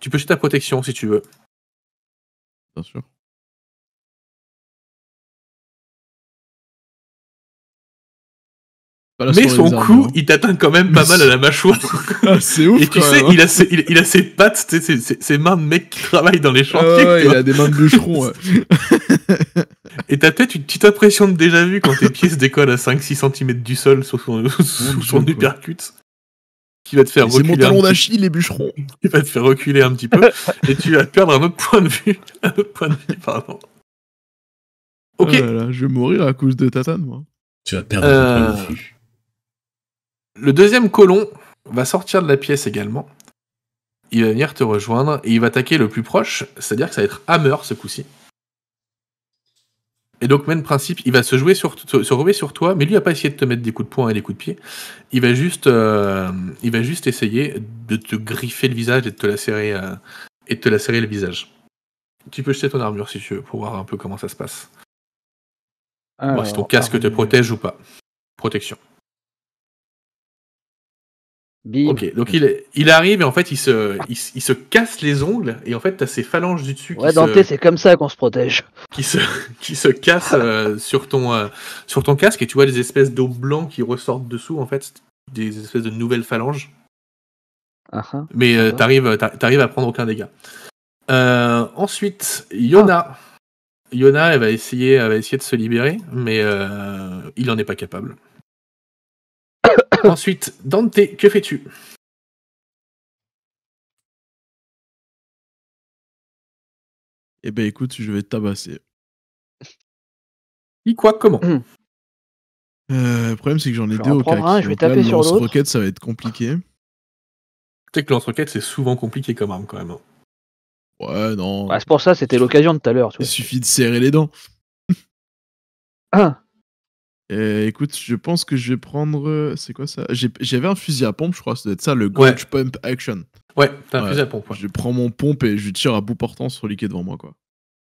Tu peux jeter ta protection si tu veux. Bien sûr. mais son cou, hein. il t'atteint quand même pas mal à la mâchoire. Ah, c'est ouf. Et tu sais, hein. il, a ses, il, a ses pattes, ses, mains de mec qui travaille dans les ah chantiers. ouais, il a des mains de bûcheron. ouais. Et t'as peut-être une petite impression de déjà vu quand tes pieds se décollent à 5-6 cm du sol sous son, sous son uppercut. Qui va te faire reculer. C'est mon talon d'Achille, les bûcherons. Il va te faire reculer un petit peu. et tu vas perdre un autre point de vue. Un autre point de vue, pardon. Ok. voilà ah je vais mourir à cause de Tatane, moi. Tu vas perdre un point de euh. vue. Le deuxième colon va sortir de la pièce également. Il va venir te rejoindre et il va attaquer le plus proche, c'est-à-dire que ça va être Hammer ce coup-ci. Et donc, même principe, il va se jouer sur, se sur toi, mais lui a pas essayé de te mettre des coups de poing et des coups de pied. Il va juste, euh, il va juste essayer de te griffer le visage et de te la serrer euh, et de te serrer le visage. Tu peux jeter ton armure si tu veux pour voir un peu comment ça se passe. si ton casque te protège ou pas. Protection. Ok, donc il, arrive et en fait il se, il, se casse les ongles et en fait t'as ces phalanges du dessus. Ouais, c'est comme ça qu'on se protège. Qui se, qui se casse euh, sur, ton, euh, sur ton casque et tu vois des espèces d'eau blanc qui ressortent dessous en fait, des espèces de nouvelles phalanges. Ah, ah. Mais euh, ah, t'arrives, à prendre aucun dégât. ensuite, Yona. Yona, va essayer, elle va essayer de se libérer, mais il en est pas capable. Ensuite, Dante, que fais-tu Eh ben écoute, je vais tabasser. Il quoi comment hmm. euh, Le problème c'est que j'en ai deux au cas Un, je vais taper sur lance roquette, ça va être compliqué. Tu sais que lance roquette c'est souvent compliqué comme arme quand même. Hein. Ouais non. Bah, c'est pour ça, c'était l'occasion de tout à l'heure. Il suffit de serrer les dents. ah. Euh, écoute, je pense que je vais prendre. Euh, c'est quoi ça J'avais un fusil à pompe, je crois, ça doit être ça, le Pump Action. Ouais, t'as un fusil à pompe. Je prends mon pompe et je tire à bout portant sur le devant moi, quoi.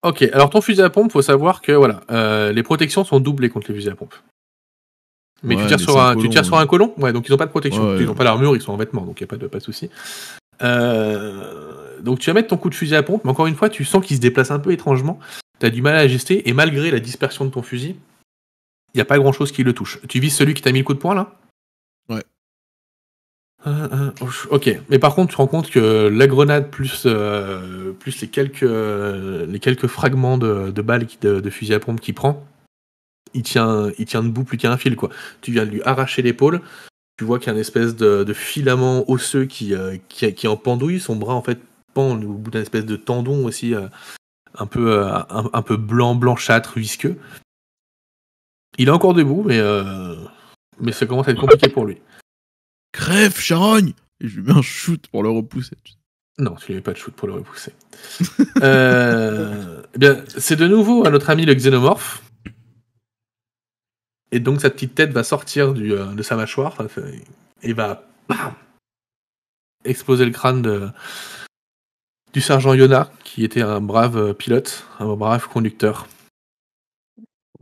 Ok, alors ton fusil à pompe, faut savoir que voilà, euh, les protections sont doublées contre les fusils à pompe. Mais tu tires, sur un, colon, Ouais, donc ils n'ont pas de protection. ils n'ont pas l'armure, ils sont en vêtements, donc il n'y a pas de, pas souci. donc tu vas mettre ton coup de fusil à pompe, mais encore une fois, tu sens qu'il se déplace un peu étrangement. Tu du mal à ajuster, et malgré la dispersion de ton fusil, il n'y a pas grand chose qui le touche. Tu vis celui qui t'a mis le coup de poing là Ouais. Euh, euh, oh, ok, mais par contre, tu te rends compte que la grenade plus, euh, plus les, quelques, fragments de, balles de, fusil à pompe qu'il prend, il tient, il tient debout plus qu'un fil. quoi. Tu viens de lui arracher l'épaule, tu vois qu'il y a une espèce de, filament osseux qui, qui, en pendouille, son bras en fait pend au bout d'une espèce de tendon aussi un, peu, un, peu blanc, blanchâtre, visqueux. Il est encore debout, mais, euh, mais ça commence à être compliqué pour lui. Crève, charogne Et je lui mets un shoot pour le repousser. Non, tu lui mets pas de shoot pour le repousser. Euh, eh bien, c'est de nouveau à notre ami le xénomorphe. Et donc sa petite tête va sortir euh, de sa mâchoire et va exploser le crâne de, du sergent Yona, qui était un brave pilote, un brave conducteur.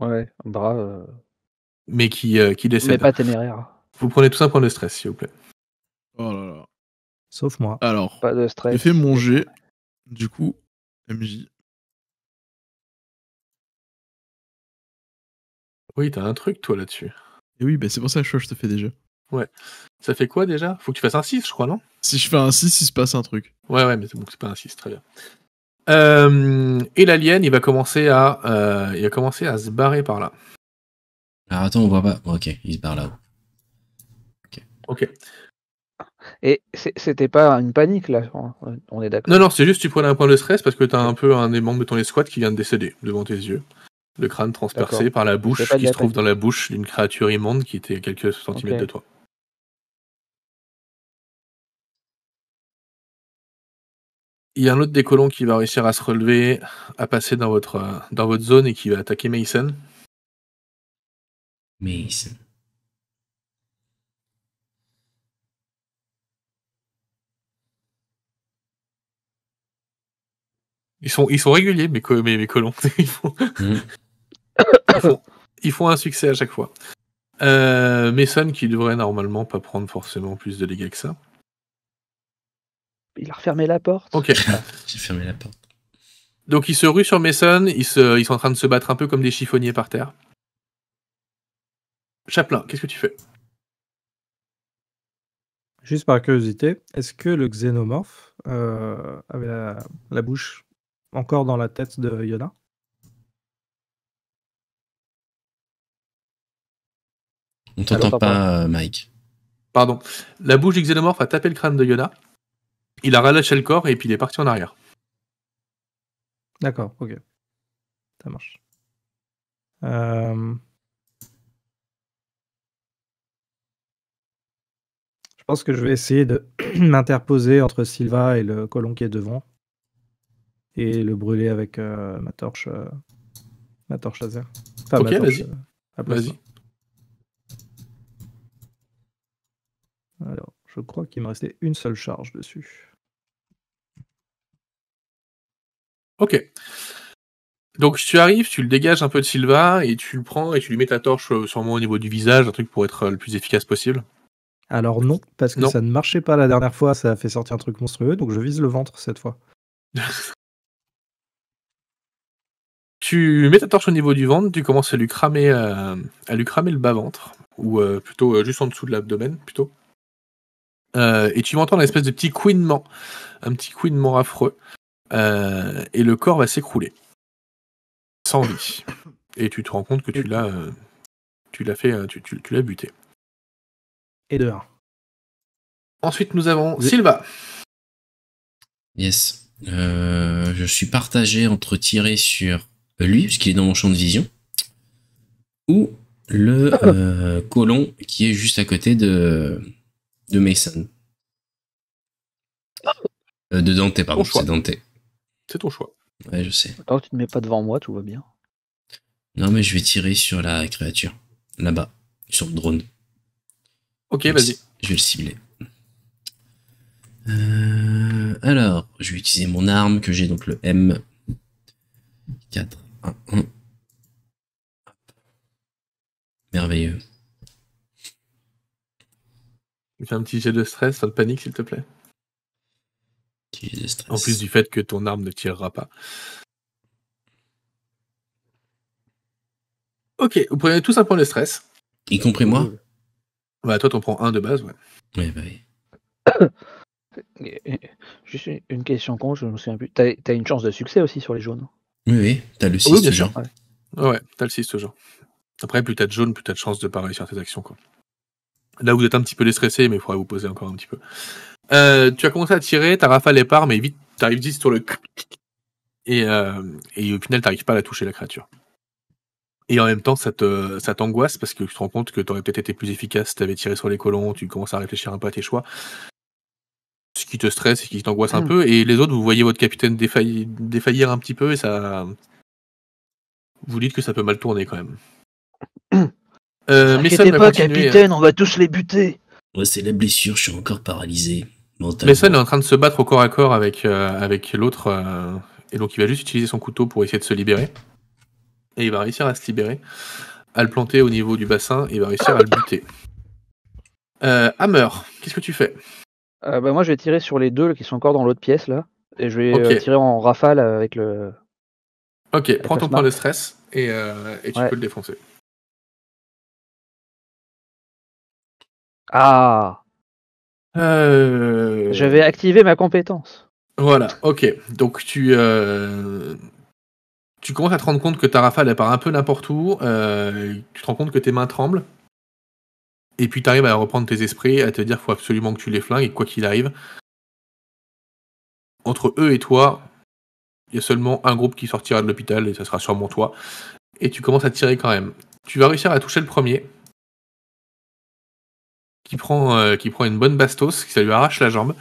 Ouais, un euh. Mais qui, euh, qui décède. Mais pas téméraire. Vous prenez tous un point de stress, s'il vous plaît. Oh là là. Sauf moi. Alors, pas de stress. J'ai fait mon Du coup, MJ. Oui, t'as un truc, toi, là-dessus. oui, bah, c'est pour ça que je te fais déjà. Ouais. Ça fait quoi déjà Faut que tu fasses un 6, je crois, non Si je fais un 6, il se passe un truc. Ouais, ouais, mais c'est bon, c'est pas un 6, très bien. Euh, et l'alien, il va commencer à, euh, il va commencer à se barrer par là. Alors attends, on voit pas. ok, il se barre là-haut. Ok. Et c'était pas une panique là, on est d'accord. Non, non, c'est juste tu prenais un point de stress parce que t'as un peu un des membres de ton escouade qui vient de décéder devant tes yeux. Le crâne transpercé par la bouche qui se trouve dans la bouche d'une créature immonde qui était à quelques centimètres de toi. Il y a un autre des colons qui va réussir à se relever, à passer dans votre, euh, dans votre zone et qui va attaquer Mason. Mason. Ils sont, ils sont réguliers, mes, colons. Mm. Ils font, un succès à chaque fois. Euh, Mason qui devrait normalement pas prendre forcément plus de dégâts que ça fermer la porte. Ok. J'ai fermé la porte. Donc ils se ruent sur Mason, ils, sont en train de se battre un peu comme des chiffonniers par terre. Chaplin, qu'est-ce que tu fais Juste par curiosité, est-ce que le xénomorphe euh, avait la, bouche encore dans la tête de Yoda On t'entend pas, euh, Mike. Pardon. La bouche du xénomorphe a tapé le crâne de Yoda il a relâché le corps et puis il est parti en arrière. D'accord, ok. Ça marche. Euh, je pense que je vais essayer de m'interposer entre Silva et le colon qui est devant et le brûler avec euh, ma torche, euh, ma torche laser. Enfin, ok, vas-y. vas Alors, je crois qu'il me restait une seule charge dessus. Ok. Donc tu arrives, tu le dégages un peu de Silva et tu le prends et tu lui mets ta torche euh, sûrement au niveau du visage, un truc pour être euh, le plus efficace possible. Alors non, parce que ça ne marchait pas la dernière fois, ça a fait sortir un truc monstrueux, donc je vise le ventre cette fois. tu mets ta torche au niveau du ventre, tu commences à lui cramer, euh, à lui cramer le bas-ventre, ou plutôt juste en dessous de l'abdomen, plutôt. et tu m'entends un espèce de petit couinement, un petit couinement affreux. Euh, et le corps va s'écrouler. Sans vie. Et tu te rends compte que tu l'as euh, tu l'as fait euh, tu, l'as buté. Et dehors. Ensuite nous avons Silva. Yes. je suis partagé entre tirer sur lui, puisqu'il est dans mon champ de vision, ou le ah. colon qui est juste à côté de, de Mason. Ah. de Dante, pardon, c'est Dante. C'est ton choix. Ouais, je sais. Tant tu ne mets pas devant moi, tout va bien. Non, mais je vais tirer sur la créature. Là-bas. Sur le drone. Ok, vas-y. Je vais le cibler. Euh, alors, je vais utiliser mon arme que j'ai, donc le M. 4, Merveilleux. Fais un petit jet de stress, de panique, s'il te plaît. En plus du fait que ton arme ne tirera pas. Ok, vous prenez tous un point de stress. Y compris moi Bah toi t'en prends un de base, ouais. Bah oui, oui. Juste une question con, je me souviens plus. T'as une chance de succès aussi sur les jaunes Oui, oui, t'as le 6 ah toujours. ouais, t'as le 6 toujours. Après, plus t'as de jaunes, plus t'as de chances de pas sur tes actions. Là, vous êtes un petit peu déstressé, mais il faudra vous poser encore un petit peu. Euh, tu as commencé à tirer, ta rafale les parts, mais vite, t'arrives 10 sur le. Et, euh, et au final, t'arrives pas à toucher, la créature. Et en même temps, ça te, ça t'angoisse parce que tu te rends compte que t'aurais peut-être été plus efficace si t'avais tiré sur les colons, tu commences à réfléchir un peu à tes choix. Ce qui te stresse et qui t'angoisse un hmm. peu. Et les autres, vous voyez votre capitaine défaillir, un petit peu et ça. Vous dites que ça peut mal tourner quand même. euh, mais c'est pas, hein. capitaine, on va tous les buter. Ouais, c'est la blessure, je suis encore paralysé. Mason est en train de se battre au corps à corps avec, euh, avec l'autre, euh, et donc il va juste utiliser son couteau pour essayer de se libérer. Et il va réussir à se libérer, à le planter au niveau du bassin, et il va réussir à le buter. Euh, Hammer, qu'est-ce que tu fais bah, Moi je vais tirer sur les deux qui sont encore dans l'autre pièce là, et je vais tirer en rafale avec le. Ok, prends ton point de stress et, tu peux le défoncer. Ah euh, Je vais activer ma compétence. Voilà, ok. Donc tu, euh, tu commences à te rendre compte que ta rafale elle part un peu n'importe où. Euh, tu te rends compte que tes mains tremblent. Et puis tu arrives à reprendre tes esprits, à te dire qu'il faut absolument que tu les flingues et quoi qu'il arrive. Entre eux et toi, il y a seulement un groupe qui sortira de l'hôpital et ça sera sûrement toi. Et tu commences à tirer quand même. Tu vas réussir à toucher le premier qui prend, euh, qui prend une bonne bastos, qui ça lui arrache la jambe.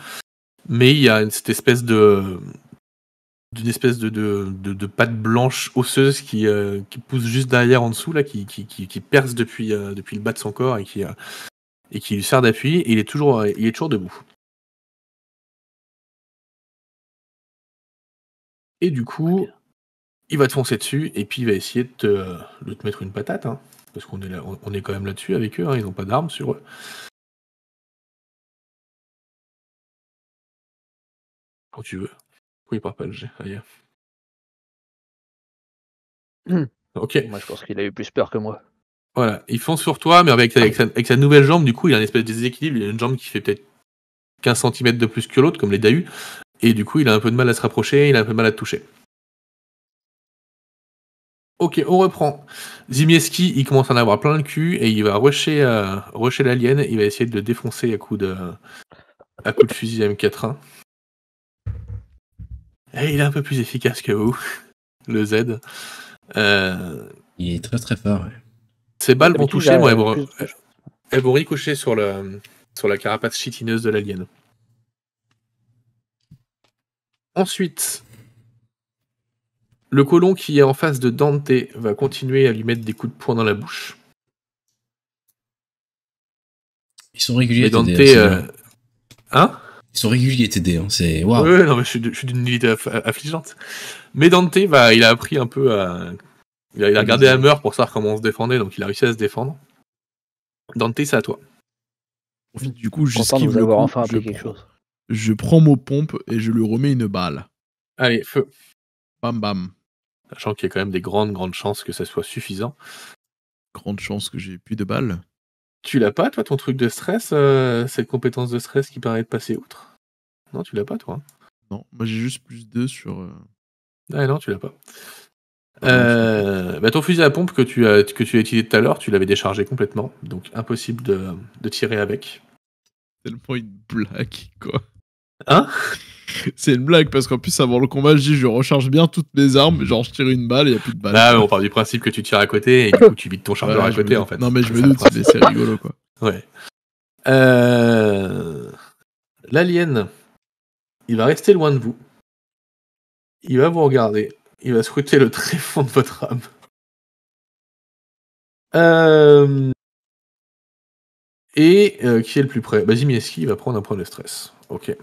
Mais il y a cette espèce de d'une espèce de, de, de, patte blanche osseuse qui, euh, qui, pousse juste derrière en dessous, là, qui, qui, perce depuis, euh, depuis le bas de son corps et qui, et qui lui sert d'appui. Et il est toujours, il est toujours debout. Et du coup, il va te foncer dessus et puis il va essayer de te, te mettre une patate. Hein. parce qu'on est, on, est quand même là-dessus avec eux, hein. ils n'ont pas d'armes sur eux. tu veux. Pourquoi il part pas le G Ok. Moi, je pense qu'il a eu plus peur que moi. Voilà, il fonce sur toi, mais avec, avec, sa, nouvelle jambe, du coup, il a une espèce de déséquilibre. Il a une jambe qui fait peut-être 15 cm de plus que l'autre, comme les Dahu. Et du coup, il a un peu de mal à se rapprocher, il a un peu de mal à toucher. Ok, on reprend. Zimieski, il commence à en avoir plein le cul et il va rusher, euh, rusher l'alien. Il va essayer de le défoncer à coup de, à de fusil m 4 eh, il est un peu plus efficace que vous, le Z. Euh, il est très très fort. oui. Ces balles vont toucher, moi elles, vont, ricocher sur, sur la carapace chitineuse de l'alien. Ensuite, le colon qui est en face de Dante va continuer à lui mettre des coups de poing dans la bouche. Ils sont réguliers. Et Dante, euh, hein, hein ils sont réguliers, TD. Hein, c'est Ouais, non, mais je suis, d'une nullité affligeante. Mais Dante, bah, il a appris un peu à. Il a, regardé la regardé pour savoir comment on se défendait, donc il a réussi à se défendre. Dante, c'est à toi. Du coup, enfin je, quelque chose. je prends mon pompe et je lui remets une balle. Allez, feu. Bam bam. Sachant qu'il y a quand même des grandes, grandes chances que ça soit suffisant. Grande chance que j'ai plus de balles. Tu l'as pas, toi, ton truc de stress, euh, cette compétence de stress qui paraît de passer outre Non, tu l'as pas, toi. Hein. Non, moi j'ai juste plus 2 sur. Ouais euh, ah, non, tu l'as pas. Ah, euh, bah, ton fusil à pompe que tu as, que tu as utilisé tout à l'heure, tu l'avais déchargé complètement, donc impossible de, de tirer avec. Tellement une blague, quoi. Hein c'est une blague parce qu'en plus avant le combat, je dis je recharge bien toutes mes armes, genre je tire une balle et il n'y a plus de balle. Bah on part du principe que tu tires à côté et du coup tu vides ton chargeur à côté en fait. Non mais je me doute, c'est rigolo quoi. Ouais. Euh... L'alien, il va rester loin de vous. Il va vous regarder. Il va scruter le fond de votre âme. Euh... Et euh, qui est le plus près vas bah, il va prendre un point de stress. Ok.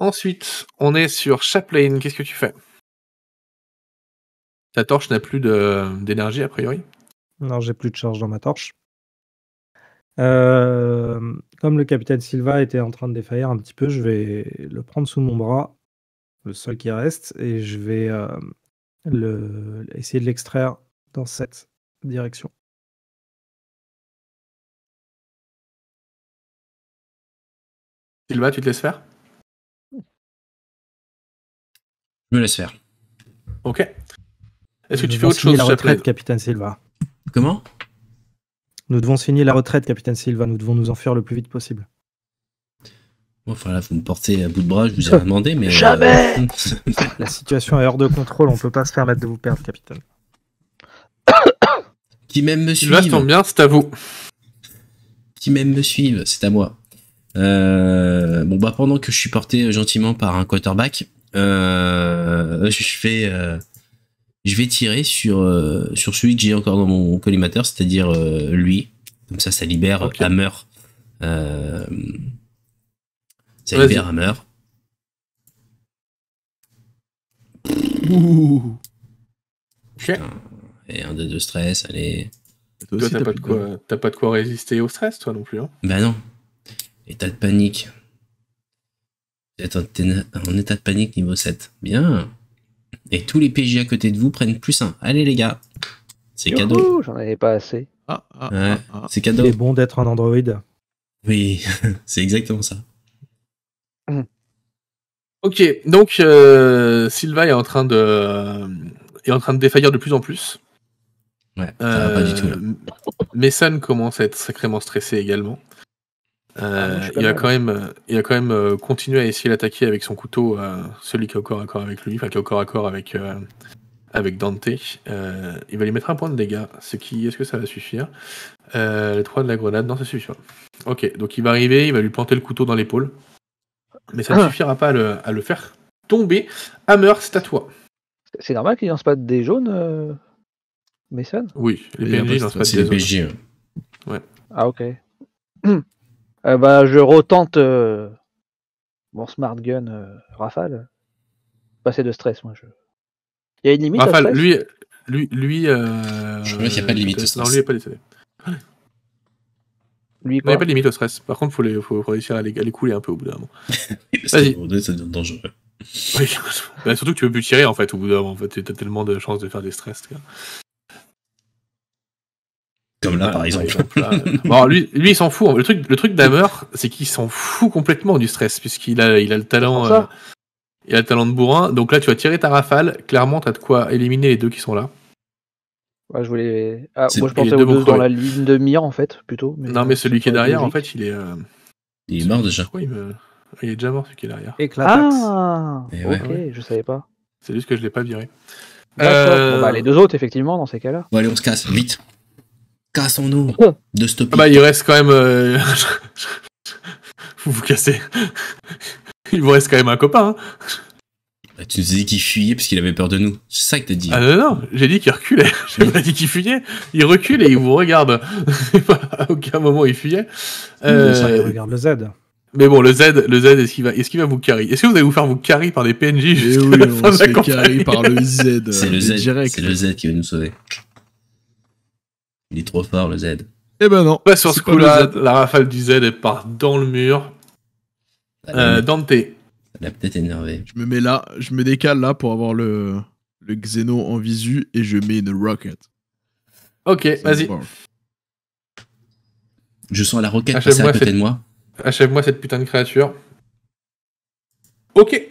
Ensuite, on est sur Chaplain, Qu'est-ce que tu fais Ta torche n'a plus d'énergie, a priori Non, j'ai plus de charge dans ma torche. Euh, comme le capitaine Silva était en train de défaillir un petit peu, je vais le prendre sous mon bras, le seul qui reste, et je vais euh, le, essayer de l'extraire dans cette direction. Silva, tu te laisses faire Je me laisse faire. Ok. Est-ce que tu fais autre chose, la retraite, capitaine Silva Comment Nous devons signer la retraite, capitaine Silva. Nous devons nous enfuir le plus vite possible. Enfin là, vous me portez à bout de bras, je vous ai demandé, mais... Euh, Jamais La situation est hors de contrôle, on peut pas se permettre de vous perdre, capitaine. Qui même me suive... vas, bien, c'est à vous. Qui même me suive, c'est à moi. Euh, bon bah pendant que je suis porté gentiment par un quarterback, euh, je vais, euh, je vais tirer sur, euh, sur celui que j'ai encore dans mon collimateur, c'est-à-dire lui. Comme ça, ça libère Hammer. ça libère Hammer. Et un deux de stress, allez. Toi, t'as pas, de quoi, pas de quoi résister au stress, toi non plus. Hein bah non. État de panique en état de panique niveau 7. Bien. Et tous les PJ à côté de vous prennent plus 1. Allez les gars. C'est cadeau. J'en avais pas assez. Ah, ah, ah, c'est cadeau. C'est bon d'être un android. Oui, c'est exactement ça. Ok, donc euh, Silva est en train de en train de défaillir de plus en plus. Ouais, ça pas du tout euh, Messan commence à être sacrément stressé également. Euh, ah, euh, il, a quand même, il a quand même continué à essayer d'attaquer avec son couteau euh, celui qui est au corps à corps avec lui, enfin qui est au corps à corps avec, avec Dante. il va lui mettre un point de dégâts. Ce qui, est-ce que ça va suffire les trois de la grenade, non, ça suffit. Ok, donc il va arriver, il va lui planter le couteau dans l'épaule. Mais ça ne ah. suffira pas à le, faire tomber. Hammer, c'est à toi. C'est normal qu'il lance pas des jaunes, Mason Oui, les PNJ lancent pas des jaunes. Hein. Ouais. Ah, ok. Euh, bah, je retente euh, mon smart gun euh, Rafale. Passer de stress, moi. Je... Il y a une limite. au à stress lui, lui, lui. je crois qu'il n'y a pas de limite. Non, lui, il n'y a pas de limite. Lui, il n'y a pas de limite au stress. Par contre, il faut, faut, réussir à les, couler un peu au bout d'un moment. Vas-y. Ça devient dangereux. Bah, surtout que tu veux plus tirer en fait au bout d'un moment. En fait, as tellement de chances de faire des stress. Comme là, ah, par exemple. lui, il s'en fout. Le truc, le truc d'Hammer, c'est qu'il s'en fout complètement du stress, puisqu'il a, il a le talent, euh, il a le talent de bourrin. Donc là, tu vas tirer ta rafale. Clairement, t'as de quoi éliminer les deux qui sont là. Ouais, je voulais. Ah, moi, je pensais dans la ligne de mire, en fait, plutôt. Mais non, mais celui qui est derrière, en fait, il est. Euh, il est mort déjà. il, est déjà mort, celui qui est derrière. Ah, eh ok, je savais pas. C'est juste que je l'ai pas viré. Bah, euh, les deux autres, effectivement, dans ces cas-là. Bon, allez, on se casse, vite. Cassons-nous de stopper. Ah bah, il reste quand même. Euh, vous vous cassez. il vous reste quand même un copain. Hein. Bah, tu nous as qu'il fuyait parce qu'il avait peur de nous. C'est ça que t'as dit. Ah, non, j'ai dit qu'il reculait. J'ai pas dit qu'il fuyait. Il recule et il vous regarde. à aucun moment il fuyait. il euh, regarde le Z. Mais bon, le Z, le Z, est-ce qu'il va, est-ce va vous carry Est-ce que vous allez vous faire vous carry par des PNJ eh oui, par le Z. C'est le euh, Z. C'est le Z qui va nous sauver. Il est trop fort, le Z. Eh ben non. sur ce coup-là, la rafale du Z, elle part dans le mur. Euh, Dante. Elle a peut-être énervé. Je me mets là, je me décale là pour avoir le, le Xeno en visu et je mets une rocket. Ok, vas-y. Je sens la roquette passer à côté moi. Achève-moi cette putain de créature. Ok.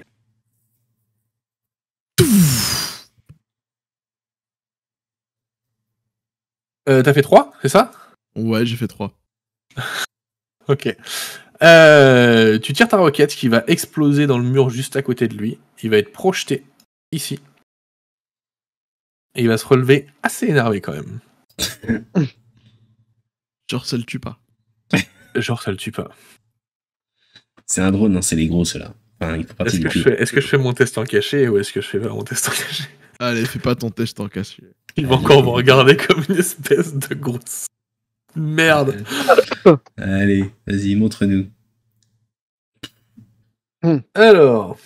Euh, t'as fait 3, c'est ça Ouais, j'ai fait 3. ok. Euh, tu tires ta roquette qui va exploser dans le mur juste à côté de lui. Il va être projeté ici. Et il va se relever assez énervé quand même. Genre, ça le tue pas. Genre, ça le tue pas. C'est un drone, non, hein, c'est les gros ceux-là. est-ce que, je fais mon test en caché ou est-ce que je fais mon test en caché Allez, fais pas ton test, je t'en cache. Il va encore me regarder comme une espèce de grosse merde. Allez, vas-y, montre-nous. Hmm. Alors,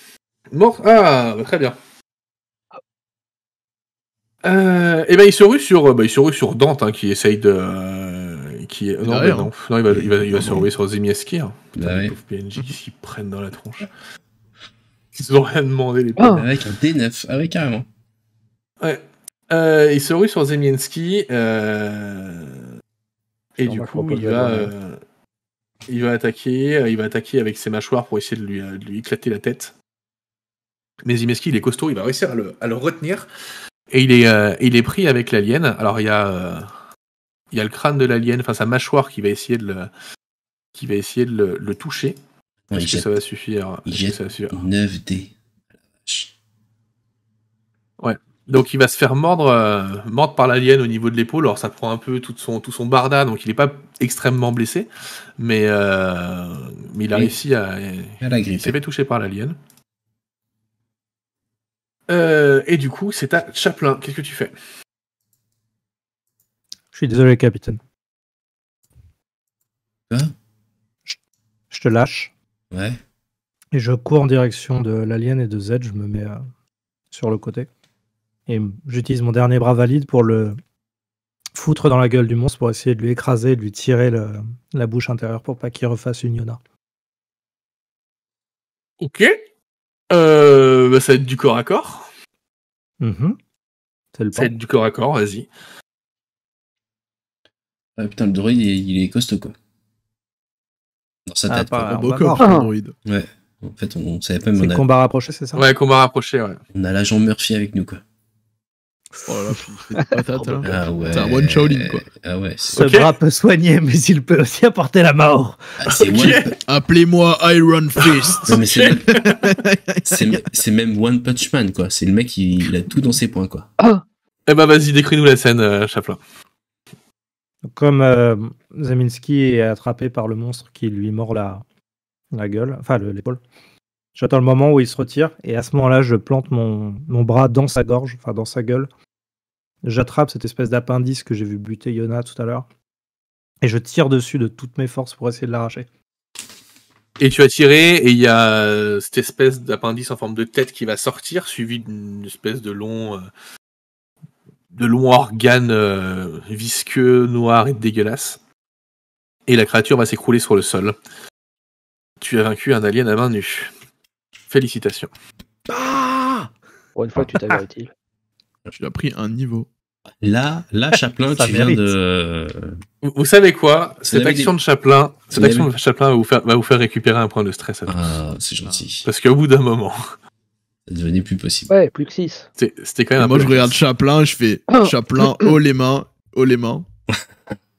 mort. Ah, bah, très bien. Euh, eh et ben il se rue sur, euh, bah, il se rue sur Dante hein, qui essaye de, euh, non, non. Hein. non, il va, il va, il va ah se ruer sur Zemieski. Hein. Bah Putain, les PNJ qui prennent dans la tronche. Ils ont rien demandé les Ah, Avec un D9, avec un. carrément. Euh, il se rue sur Zemienski. Euh, et du coup, euh, il va, attaquer. Il va attaquer avec ses mâchoires pour essayer de lui, éclater la tête. Mais Zemienski, il est costaud. Il va réussir à le, retenir. Et il est, il est pris avec l'alien. Alors, il y a. il y le crâne de l'alien, enfin sa mâchoire qui va essayer de le, qui va essayer de le, toucher. Est-ce que ça va suffire 9 d Ouais. Donc il va se faire euh, mordre, par l'alien au niveau de l'épaule. Alors ça prend un peu tout son, tout son barda, donc il n'est pas extrêmement blessé, mais, euh, mais il a réussi à. il s'est fait toucher par l'alien. Euh, et du coup, c'est à Chaplin. Qu'est-ce que tu fais Je suis désolé, capitaine. Hein je te lâche. Ouais. Et je cours en direction de l'alien et de Z. Je me mets sur le côté. Et j'utilise mon dernier bras valide pour le foutre dans la gueule du monstre pour essayer de lui écraser, de lui tirer la bouche intérieure pour pas qu'il refasse une Yona. Ok. Euh, bah, ça va être du corps à corps. Mm-hmm. ça va être du corps à corps, vas-y. Ah, putain, le droïde, il, est, costaud, quoi. Dans sa ah, tête, pas, quoi. corps, le ah. droïde. Ouais. En fait, on, savait pas... C'est combat rapproché, c'est ça Ouais, combat rapproché, ouais. On a l'agent Murphy avec nous, quoi. Oh hein. ah C'est un one quoi. Ah Ce bras peut soigner, mais il peut aussi apporter la mort. Ah, Appelez-moi Iron Fist. c'est même- One Punch Man, quoi. C'est le mec, qui a tout dans ses points, quoi. Eh bah vas-y, décris-nous la scène, euh, Chaplin. Comme euh, Zeminski est attrapé par le monstre qui lui mord la, la gueule, enfin l'épaule, J'attends le moment où il se retire et à ce moment-là, je plante mon, bras dans sa gorge, enfin dans sa gueule. J'attrape cette espèce d'appendice que j'ai vu buter Yona tout à l'heure et je tire dessus de toutes mes forces pour essayer de l'arracher. Et tu as tiré et il y a euh, cette espèce d'appendice en forme de tête qui va sortir, suivi d'une espèce de long, euh, de long organe euh, visqueux, noir et dégueulasse. Et la créature va s'écrouler sur le sol. Tu as vaincu un alien à main nue. Félicitations. Ah Pour une fois, tu t'avais utile. Tu as pris un niveau. Là, là, Chaplin, tu viens de. Vous, savez quoi Cette action, de Chaplin, cette action de Chaplin va vous, faire, vous faire récupérer un point de stress. ah, c'est gentil. Parce qu'au bout d'un moment. Ça devenait plus possible. Ouais, plus que 6. C'était quand même. moi, je regarde Chaplin, je fais oh. Chaplin, haut les mains, haut les mains.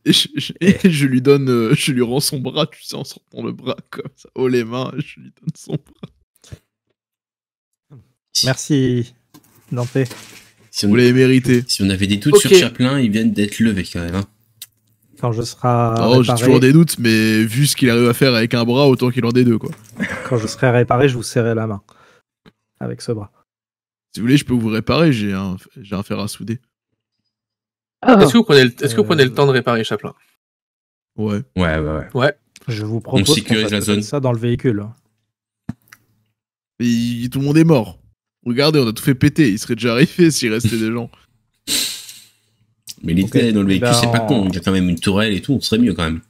Et je, je, eh. lui donne, euh, je lui rends son bras, tu sais, en sortant le bras comme ça, haut les mains, je lui donne son bras. Merci, Dante. Si Vous l'avez mérité. Si on avait des doutes sur Chaplin, ils viennent d'être levés quand même. Hein. Quand je serai. Oh, j'ai toujours des doutes, mais vu ce qu'il arrive à faire avec un bras, autant qu'il en ait deux, quoi. quand je serai réparé, je vous serrai la main. Avec ce bras. Si vous voulez, je peux vous réparer, j'ai un, j'ai un fer à souder. Ah. Est-ce que vous prenez le, euh, temps de réparer Chaplin ouais. ouais. Ouais, ouais, Je vous propose on la zone. ça dans le véhicule. tout le monde est mort. Regardez, on a tout fait péter. Il serait déjà arrivé s'il restait des gens. Mais l'idée dans le véhicule, eh c'est pas ben, con. Il y a quand même une tourelle et tout, on serait mieux quand même.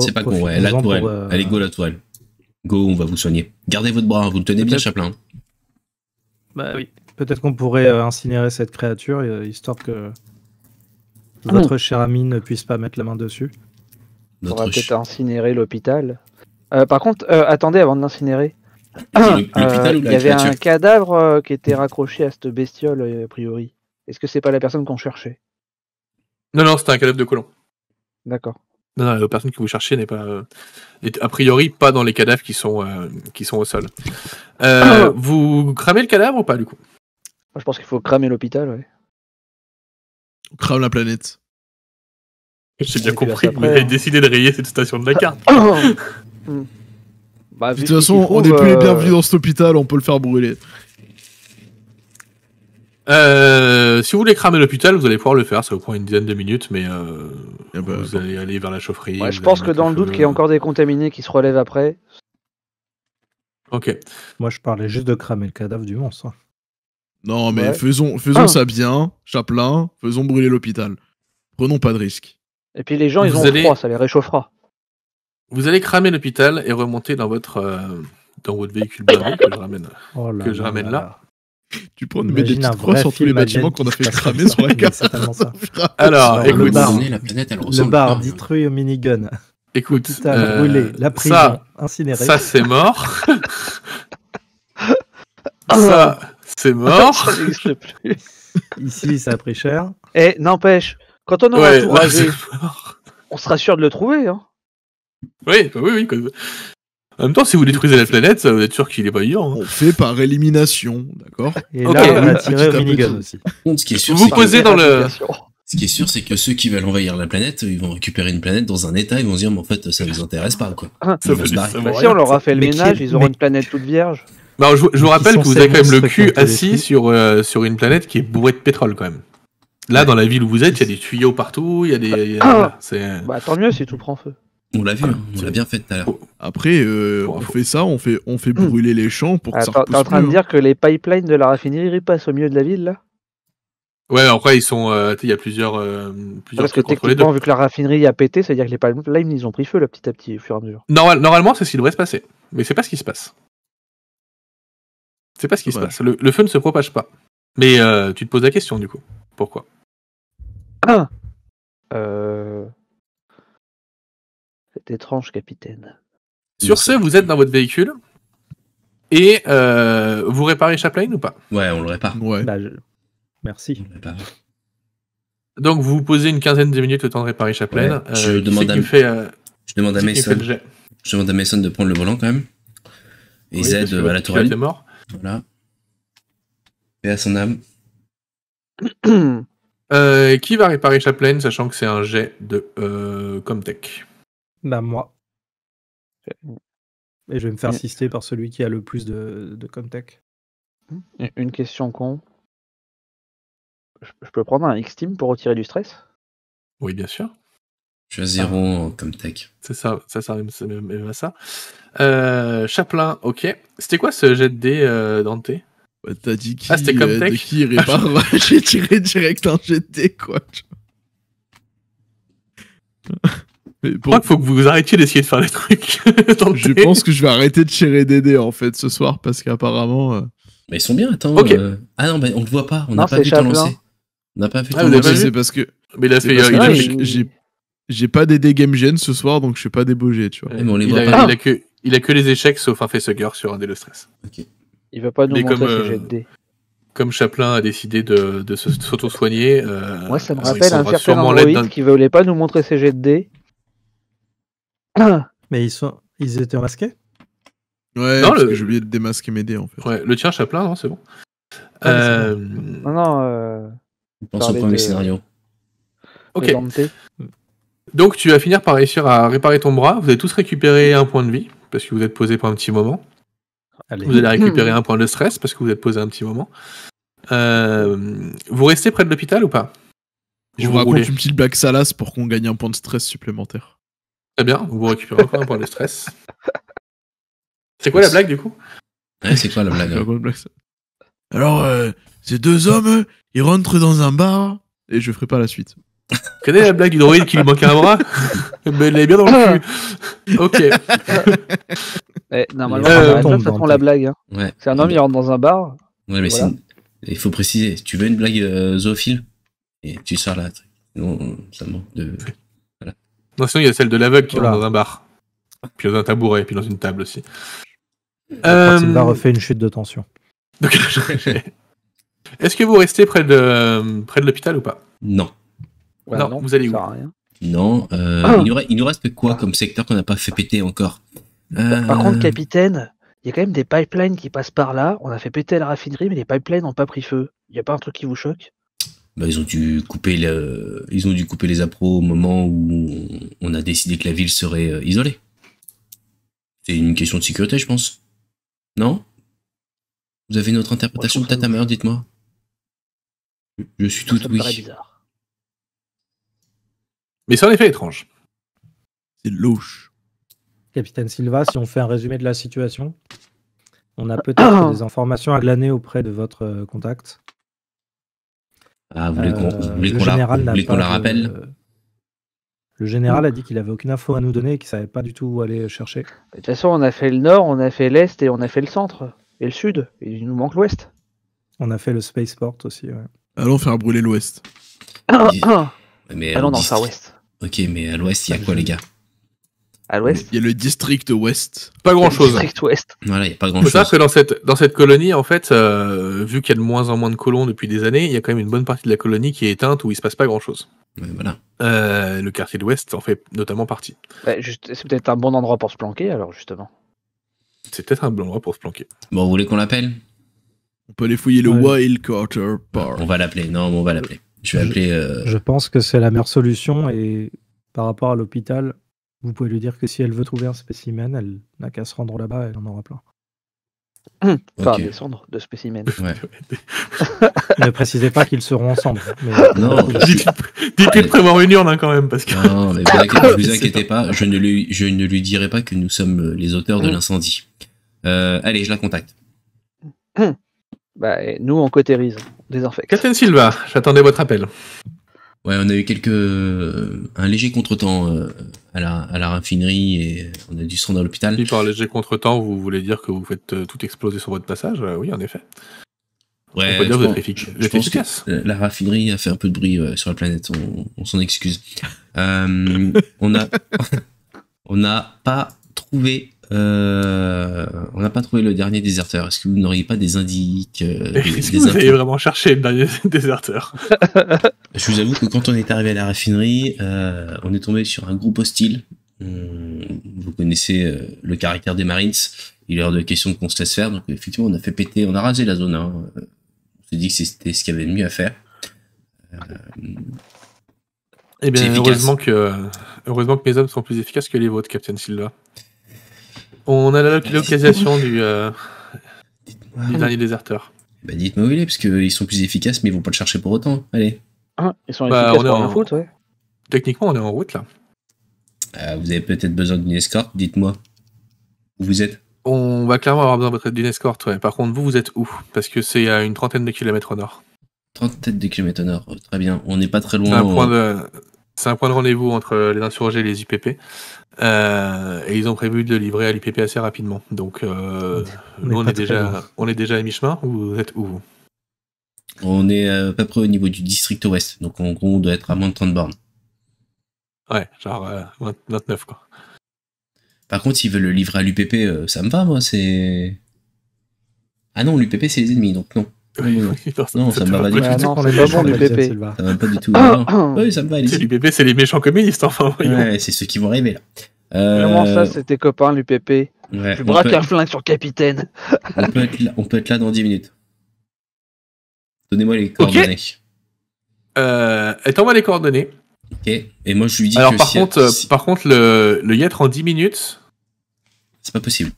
C'est pas con, ouais. La tourelle. Euh, Allez, go la tourelle. Go, on va vous soigner. Gardez votre bras, hein. vous le tenez bien, Chaplain. Bah oui. Peut-être qu'on pourrait euh, incinérer cette créature, euh, histoire que notre ah votre cher ne puisse pas mettre la main dessus. On va peut-être incinérer l'hôpital. par contre, attendez avant de l'incinérer. Ah, euh, il y avait un cadavre euh, qui était raccroché à cette bestiole, euh, a priori. Est-ce que c'est pas la personne qu'on cherchait Non, non, c'était un cadavre de colon. D'accord. Non, non, la personne que vous cherchez n'est pas, a priori pas dans les cadavres qui sont, qui sont au sol. Ah. vous cramez le cadavre ou pas, du coup je pense qu'il faut cramer l'hôpital, ouais. On crame la planète. J'ai bien compris, vous avez décidé de rayer cette station de la carte. Hein. Hmm. Bah, de toute façon, on n'est plus les euh, bienvenus dans cet hôpital, on peut le faire brûler. Euh, si vous voulez cramer l'hôpital, vous allez pouvoir le faire. Ça vous prend une dizaine de minutes, mais euh, eh ben, vous allez aller vers la chaufferie. je pense que dans le doute, qu'il y a encore des contaminés qui se relèvent après. Ok. Moi, je parlais juste de cramer le cadavre du monstre. Hein. Non, mais faisons, faisons ah. ça bien, Chaplin. Faisons brûler l'hôpital. Prenons pas de risque. Et puis les gens, ils ont froid, ça les réchauffera. Vous allez cramer l'hôpital et remonter dans votre, euh, dans votre véhicule que je ramène, oh là, que je ramène là. Tu prends des petites croix sur tous les bâtiments qu'on a fait cramer sur la carte. Alors, écoute, le bar, la planète, elle le bar détruit au minigun. Écoute, euh, la prison, ça, incinérée. Ça, c'est mort. ça, c'est mort. Ici, ça a pris cher. Et n'empêche, quand on aura tout on sera sûr de le trouver. Hein. Bah oui, oui, oui. En même temps, si vous détruisez la planète, vous êtes sûr qu'il est pas vivant. Hein. On fait par élimination, d'accord Et là, on a tiré au minigun aussi. Ce qui est sûr, c'est que ceux qui veulent envahir la planète, ils vont récupérer une planète dans un état, ils vont se dire, mais en fait, ça ne les intéresse pas, quoi. Ah, bah, si on leur a fait le ménage, ils auront une planète toute vierge. Bah, je, vous rappelle que vous avez quand même le cul assis sur, euh, sur une planète qui est bourrée de pétrole, quand même. Là, dans la ville où vous êtes, il y a des tuyaux partout, il y a des. Ah. c'est bah, tant mieux si tout prend feu. On l'a vu, hein, on l'a bien fait tout à l'heure. Après, euh, on fait ça, on fait, on fait hmm. brûler les champs pour que Attends, ça repousse T'es en train de dire que les pipelines de la raffinerie passent au milieu de la ville, là Ouais, après, ils sont, euh, il y a plusieurs, euh, plusieurs Parce que techniquement, vu que la raffinerie a pété, ça veut dire que les pipelines, ils ont pris feu, le petit à petit, au fur et à mesure. Normal, normalement, c'est ce qui devrait se passer. Mais c'est pas ce qui se passe. C'est pas ce qui se passe. Le, feu ne se propage pas. Mais tu te poses la question, du coup. Pourquoi Ah Euh... C'est étrange, capitaine. Sur ce, vous êtes dans votre véhicule et euh, vous réparez Chaplain ou pas Ouais, on le répare. Bah, merci. Donc vous vous posez une quinzaine de minutes le temps de réparer Chaplain. Euh, euh, je, demande à... Mason. Je demande à Mason de prendre le volant quand même. Et oui, à la tourelle. mort. Voilà. Et à son âme. qui va réparer Chaplain, sachant que c'est un jet de Comtech bah, moi. Et je vais me faire assister par celui qui a le plus de, de Comtech. Une question con. Je, peux prendre un X-Team pour retirer du stress Oui, bien sûr. Je ah. zéro Comtech. C'est ça, ça, ça même à ça. Euh, Chaplin, ok. C'était quoi ce jet de euh, Dante bah, T'as dit qui, ah, c'était Comtech euh, J'ai tiré direct un jet D quoi. Je crois qu'il faut que vous arrêtiez d'essayer de faire des trucs. je pense que je vais arrêter de chérer dés en fait ce soir parce qu'apparemment. Euh, mais ils sont bien, attends. Euh, ah non, mais on on le voit pas, on n'a pas vu ton hein. lancer. On n'a pas fait ah, ton lancer. C'est parce que. Mais là, c'est. Euh, j'ai j'ai pas dés Game Gen ce soir donc je suis pas débogé, tu vois. il, pas. A, que, les échecs sauf un facehugger sur un dé le stress. Il Il va pas nous montrer jets de dés. comme Chaplin a décidé de, de s'auto-soigner. Moi, ça me rappelle un certain Android qui voulait pas nous montrer ses jets de dés Mais ils sont, ils étaient masqués. Ouais, parce que j'ai oublié de démasquer mes dés en fait. Ouais, le tien, je plein, non, c'est bon. Euh, non, non. Euh... Pense au premier scénario. Ok. Donc tu vas finir par réussir à réparer ton bras. Vous avez tous récupérer un point de vie parce que vous êtes posé pour un petit moment. Vous allez récupérer hmm. un point de stress parce que vous êtes posé un petit moment. Euh, vous restez près de l'hôpital ou pas Je vous, raconte une petite blague salace pour qu'on gagne un point de stress supplémentaire. Très bien, vous vous récupérez encore un point de stress. C'est quoi la blague du coup ouais, C'est quoi la blague Alors, euh, ces deux hommes, ils rentrent dans un bar et je ferai pas la suite. Vous connaissez la blague du droïde qui lui manque un bras Mais elle est bien dans le cul. ok. Eh, normalement, ça prend la blague. Hein. C'est un homme, il rentre dans un bar. il faut préciser. Tu veux une blague euh, zoophile Et tu sors là. Non, ça manque de. Non, sinon, il y a celle de l'aveugle qui est dans un bar. Puis dans un tabouret, puis dans une table aussi. Euh... refait une chute de tension. Est-ce que vous restez près de, près de l'hôpital ou pas non. non. vous allez où Non, euh, il, nous reste, il, quoi comme secteur qu'on n'a pas fait péter encore euh, Par contre, capitaine, il y a quand même des pipelines qui passent par là. On a fait péter la raffinerie, mais les pipelines n'ont pas pris feu. Il n'y a pas un truc qui vous choque bah, ils ont dû couper le, ils ont dû couper les appros au moment où on a décidé que la ville serait euh, isolée. C'est une question de sécurité, je pense. Non Vous avez une autre interprétation de Tatamer, dites-moi. Je, suis tout oui. Mais c'est en effet étrange. C'est louche. Capitaine Silva, si on fait un résumé de la situation, on a peut-être des informations à glaner auprès de votre euh, contact. Ah, vous voulez qu'on rappelle Le général a dit qu'il avait aucune info à nous donner et qu'il savait pas du tout où aller chercher. De toute façon, on a fait le nord, on a fait l'est et on a fait le centre et le sud. Et il nous manque l'ouest. On a fait le spaceport aussi. Ouais. Allons faire brûler l'ouest. Ah, ah, ah. Mais Allons dans le far Ok, mais à l'ouest, il y a quoi, les gars à l'ouest Il y a le district ouest. Pas grand chose. Le district ouest. Voilà, il n'y a pas grand chose. C'est que dans cette, dans cette colonie, en fait, euh, vu qu'il y a de moins en moins de colons depuis des années, il y a quand même une bonne partie de la colonie qui est éteinte où il se passe pas grand chose. voilà. Euh, le quartier de l'ouest en fait notamment partie. Bah, c'est peut-être un bon endroit pour se planquer, alors justement. C'est peut-être un bon endroit pour se planquer. Bon, vous voulez qu'on l'appelle On peut aller fouiller le Wild Quarter Park. On va l'appeler, non, on va l'appeler. Je vais appeler. Euh, je pense que c'est la meilleure solution et par rapport à l'hôpital, vous pouvez lui dire que si elle veut trouver un spécimen, elle n'a qu'à se rendre là-bas, elle en aura plein. Enfin, descendre de spécimens. ne précisez pas qu'ils seront ensemble. Non, dites-lui de prévoir une urne hein, quand même. Parce que... ne vous inquiétez pas, je ne, lui, je ne lui dirai pas que nous sommes euh, les auteurs de mm. l'incendie. Euh, allez, je la contacte. Mm. Bah, nous, on cotérise. Catherine Silva, j'attendais votre appel. Ouais, on a eu quelques euh, un léger contretemps euh, à la à la raffinerie et on a dû se rendre à l'hôpital. par léger contretemps, vous voulez dire que vous faites euh, tout exploser sur votre passage Oui, en effet. Ouais, je pense Que la raffinerie a fait un peu de bruit sur la planète. On, s'en excuse. on a on n'a pas trouvé euh, on n'a pas trouvé le dernier déserteur. Est-ce que vous n'auriez pas des indices Est-ce euh, que vous avez vraiment cherché le dernier déserteur Je vous avoue que quand on est arrivé à la raffinerie, euh, on est tombé sur un groupe hostile. Hum, vous connaissez le caractère des Marines. Il est hors de question qu'on se laisse faire. Donc effectivement, on a fait péter, on a rasé la zone. Hein. On s'est dit que c'était ce qu'il y avait de mieux à faire. et eh bien, heureusement que, heureusement que mes hommes sont plus efficaces que les vôtres, Captain Silva. On a bah, l'occasion euh, du, dernier déserteur. Bah dites-moi où il est, parce qu'ils sont plus efficaces, mais ils vont pas le chercher pour autant. Allez. Ah, ils sont bah, en route, Techniquement, on est en route là. Ah, vous avez peut-être besoin d'une escorte, dites-moi. Où vous êtes On va clairement avoir besoin d'une escorte, Par contre, vous, vous êtes où Parce que c'est à une trentaine de kilomètres au nord. Trentaine de kilomètres au nord, oh, très bien. On n'est pas très loin. point c'est un point de rendez-vous entre les insurgés et les IPP. Euh, et ils ont prévu de livrer à l'IPP assez rapidement. Donc, euh, on nous, on est, déjà, on est déjà à mi-chemin ou vous êtes où vous On est à peu près au niveau du district ouest. Donc, en gros, on doit être à moins de 30 bornes. Ouais, genre 29, euh, quoi. Par contre, s'ils veulent le livrer à l'UPP, ça me va, moi. C'est. Ah non, l'UPP, c'est les ennemis, donc non. Oui, ah Non, ça, ça me va pas du tout. va pas du tout. Oui, ça me va. L'UPP, c'est les méchants communistes, enfin. Ouais, c'est ceux qui vont arriver là. Euh, vraiment, ça, c'est tes copains, l'UPP. tu braques un flingue sur Capitaine. on, peut être là, on peut être là dans 10 minutes. Donnez-moi les coordonnées. Okay. Euh, les coordonnées. Ok. Et moi, je lui dis Alors, par, contre, euh, par contre, le, le y être en 10 minutes. C'est pas possible.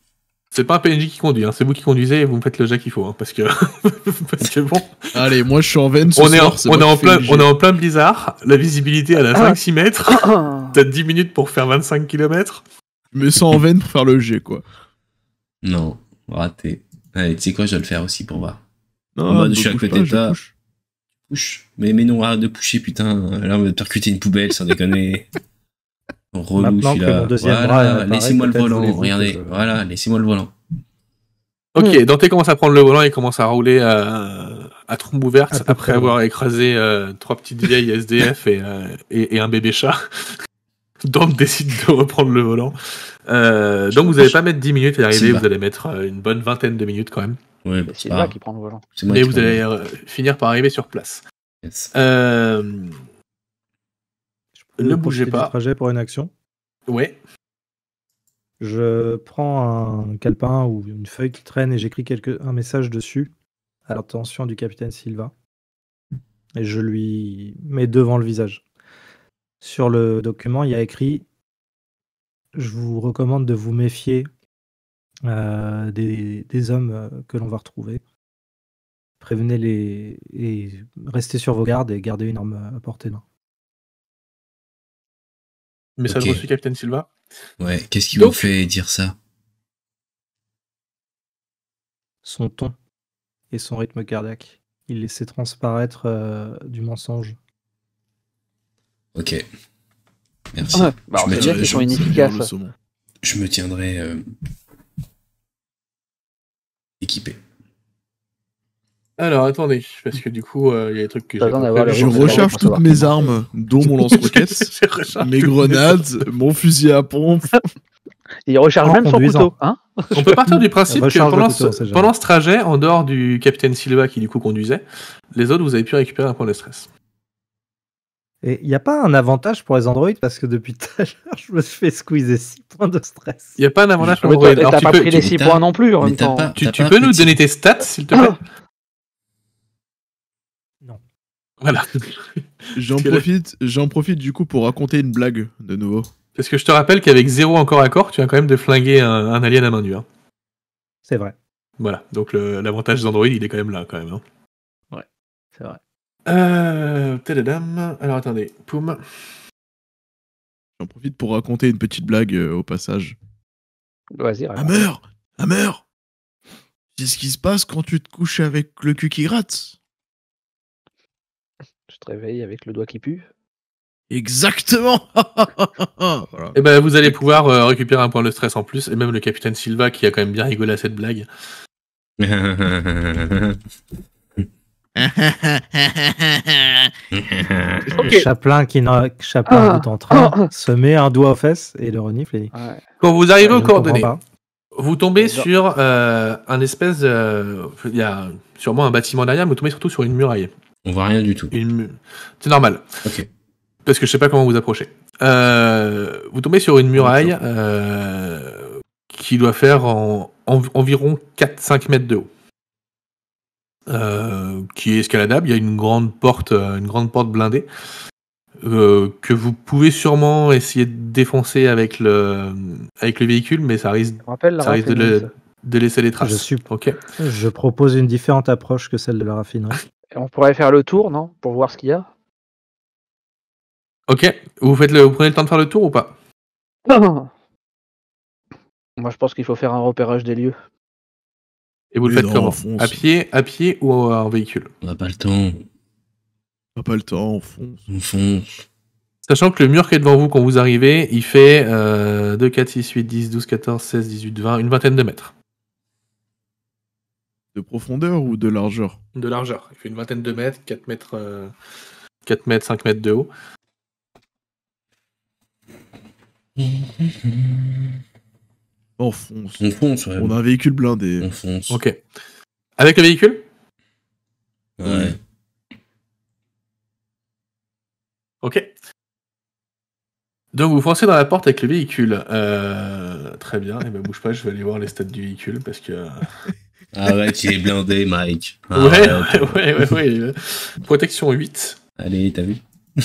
C'est pas un PNJ qui conduit, hein. c'est vous qui conduisez et vous me faites le jet qu'il faut, hein, parce, que... parce que bon. Allez, moi je suis en veine. on, est en, on, est plein, on est en plein blizzard, la visibilité elle la ah. 5-6 mètres, t'as 10 minutes pour faire 25 km. Mais sans en veine pour faire le jet quoi. Non, raté. Allez, tu sais quoi, je vais le faire aussi pour voir. Non, je suis à côté de ça. Push. Mais, mais non, arrête de pousser, putain. Là, on va percuter une poubelle, sans déconner. Maintenant mon deuxième voilà, laissez-moi le volant, regardez. Voilà, laissez-moi le volant. Ok, hmm. Dante commence à prendre le volant et commence à rouler à, trombe ouverte après avoir écrasé euh, trois petites vieilles SDF euh, et, et, un bébé chat. Dante décide de reprendre le volant. Euh, donc vous n'allez pas mettre 10 minutes à arriver, vous allez mettre une bonne vingtaine de minutes quand même. Oui, c'est là qui prend le volant. Et vous allez finir par arriver sur place. Euh, ne bougez pas. Trajet pour une action. Oui. Je prends un calepin ou une feuille qui traîne et j'écris un message dessus à l'attention du capitaine Silva. Et je lui mets devant le visage. Sur le document, il y a écrit Je vous recommande de vous méfier euh, des, hommes euh, que l'on va retrouver. Prévenez-les et restez sur vos gardes et gardez une arme à portée de Message reçu, Capitaine Silva. Ouais, qu'est-ce qui vous fait dire ça Son ton et son rythme cardiaque. Il laissait transparaître euh, du mensonge. Ok. Merci. je, me tiendrai, euh, équipé. Alors attendez, parce que du coup, euh, il y a des trucs que j'ai. Je recharge toutes mes armes, dont mon lance-roquettes, mes grenades, mon fusil à pompe. il recharge même son couteau. Hein on peut partir du principe que pendant, ce, pendant ce trajet, en dehors du capitaine Silva qui du coup conduisait, les autres, vous avez pu récupérer un point de stress. Et il n'y a pas un avantage pour les androïdes parce que depuis tout à je me fais fait squeezer 6 points de stress. Il n'y a pas un avantage pour les androïdes. Tu n'as pas pris les 6 points non plus en même temps. tu peux nous donner tes stats, s'il te plaît voilà. j'en profite, j'en profite du coup pour raconter une blague de nouveau. Parce que je te rappelle qu'avec zéro encore à corps, tu as quand même de flinguer un, alien à main nue. Hein. C'est vrai. Voilà, donc l'avantage d'Android, il est quand même là, quand même. Hein. Ouais, c'est vrai. Euh, Alors attendez, poum. J'en profite pour raconter une petite blague euh, au passage. Vas-y, Hammer Hammer C'est ce qui se passe quand tu te couches avec le cul qui gratte je te réveille avec le doigt qui pue. Exactement Et eh ben vous allez pouvoir euh, récupérer un point de stress en plus, et même le capitaine Silva qui a quand même bien rigolé à cette blague. Chaplin qui Chaplin ah. en train ah. se met un doigt aux fesses et le renifle. Quand vous arrivez aux coordonnées, vous tombez sur euh, un espèce, il y a sûrement un bâtiment derrière, mais vous tombez surtout sur une muraille. On voit rien du tout. C'est normal. Parce que je sais pas comment vous approcher. Euh, vous tombez sur une muraille euh, qui doit faire environ 4-5 mètres de haut. Euh, qui est escaladable. Il y a une grande porte, une grande porte blindée. que vous pouvez sûrement essayer de défoncer avec le, véhicule, mais ça risque, de, laisser des traces. je propose une différente approche que celle de la raffinerie. On pourrait faire le tour, non Pour voir ce qu'il y a. Ok. Vous, faites le... prenez le temps de faire le tour ou pas Non Moi, je pense qu'il faut faire un repérage des lieux. Et vous le faites comment À pied, à pied ou en véhicule On n'a pas le temps. On n'a pas le temps, on fonce. On fonce. Sachant que le mur qui est devant vous quand vous arrivez, il fait 2, 4, 6, 8, 10, 12, 14, 16, 18, 20, une vingtaine de mètres. De profondeur ou de largeur De largeur. Il fait une vingtaine de mètres, 4 mètres, 4 euh, mètres 5 mètres de haut. On fonce. On fonce, On a un véhicule blindé. On fonce. Ok. Avec le véhicule Ouais. Ok. Donc vous foncez dans la porte avec le véhicule. Euh, très bien. Et eh ben bouge pas, je vais aller voir les stats du véhicule parce que. Euh, ah ouais, tu es blindé, Mike. Ah ouais, ouais, ouais, Protection 8. Allez, t'as vu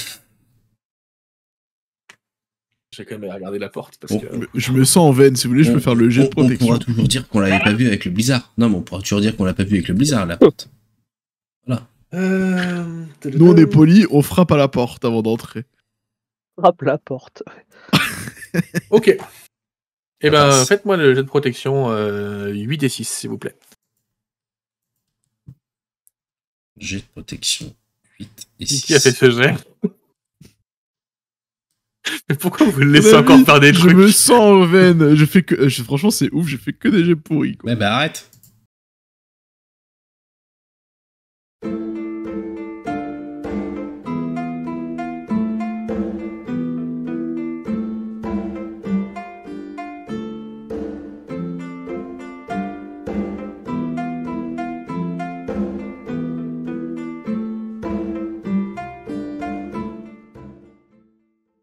J'ai quand même regardé la porte Je me sens en veine, si vous voulez, je peux faire le jet de protection. On pourra toujours dire qu'on l'avait pas vu avec le blizzard. Non, mais on pourra toujours dire qu'on l'a pas vu avec le blizzard, la porte. Voilà. Euh, Nous, on est poli, on frappe à la porte avant d'entrer. Frappe la porte. ok. Eh ben, faites-moi le jet de protection 8 et 6, s'il vous plaît. J'ai de protection 8 et 6. Qui a fait ce jet Mais pourquoi vous le laissez encore faire des trucs Je me sens en veine. Je fais que, franchement, c'est ouf, Je fais que des jets pourris. Quoi. Mais bah, arrête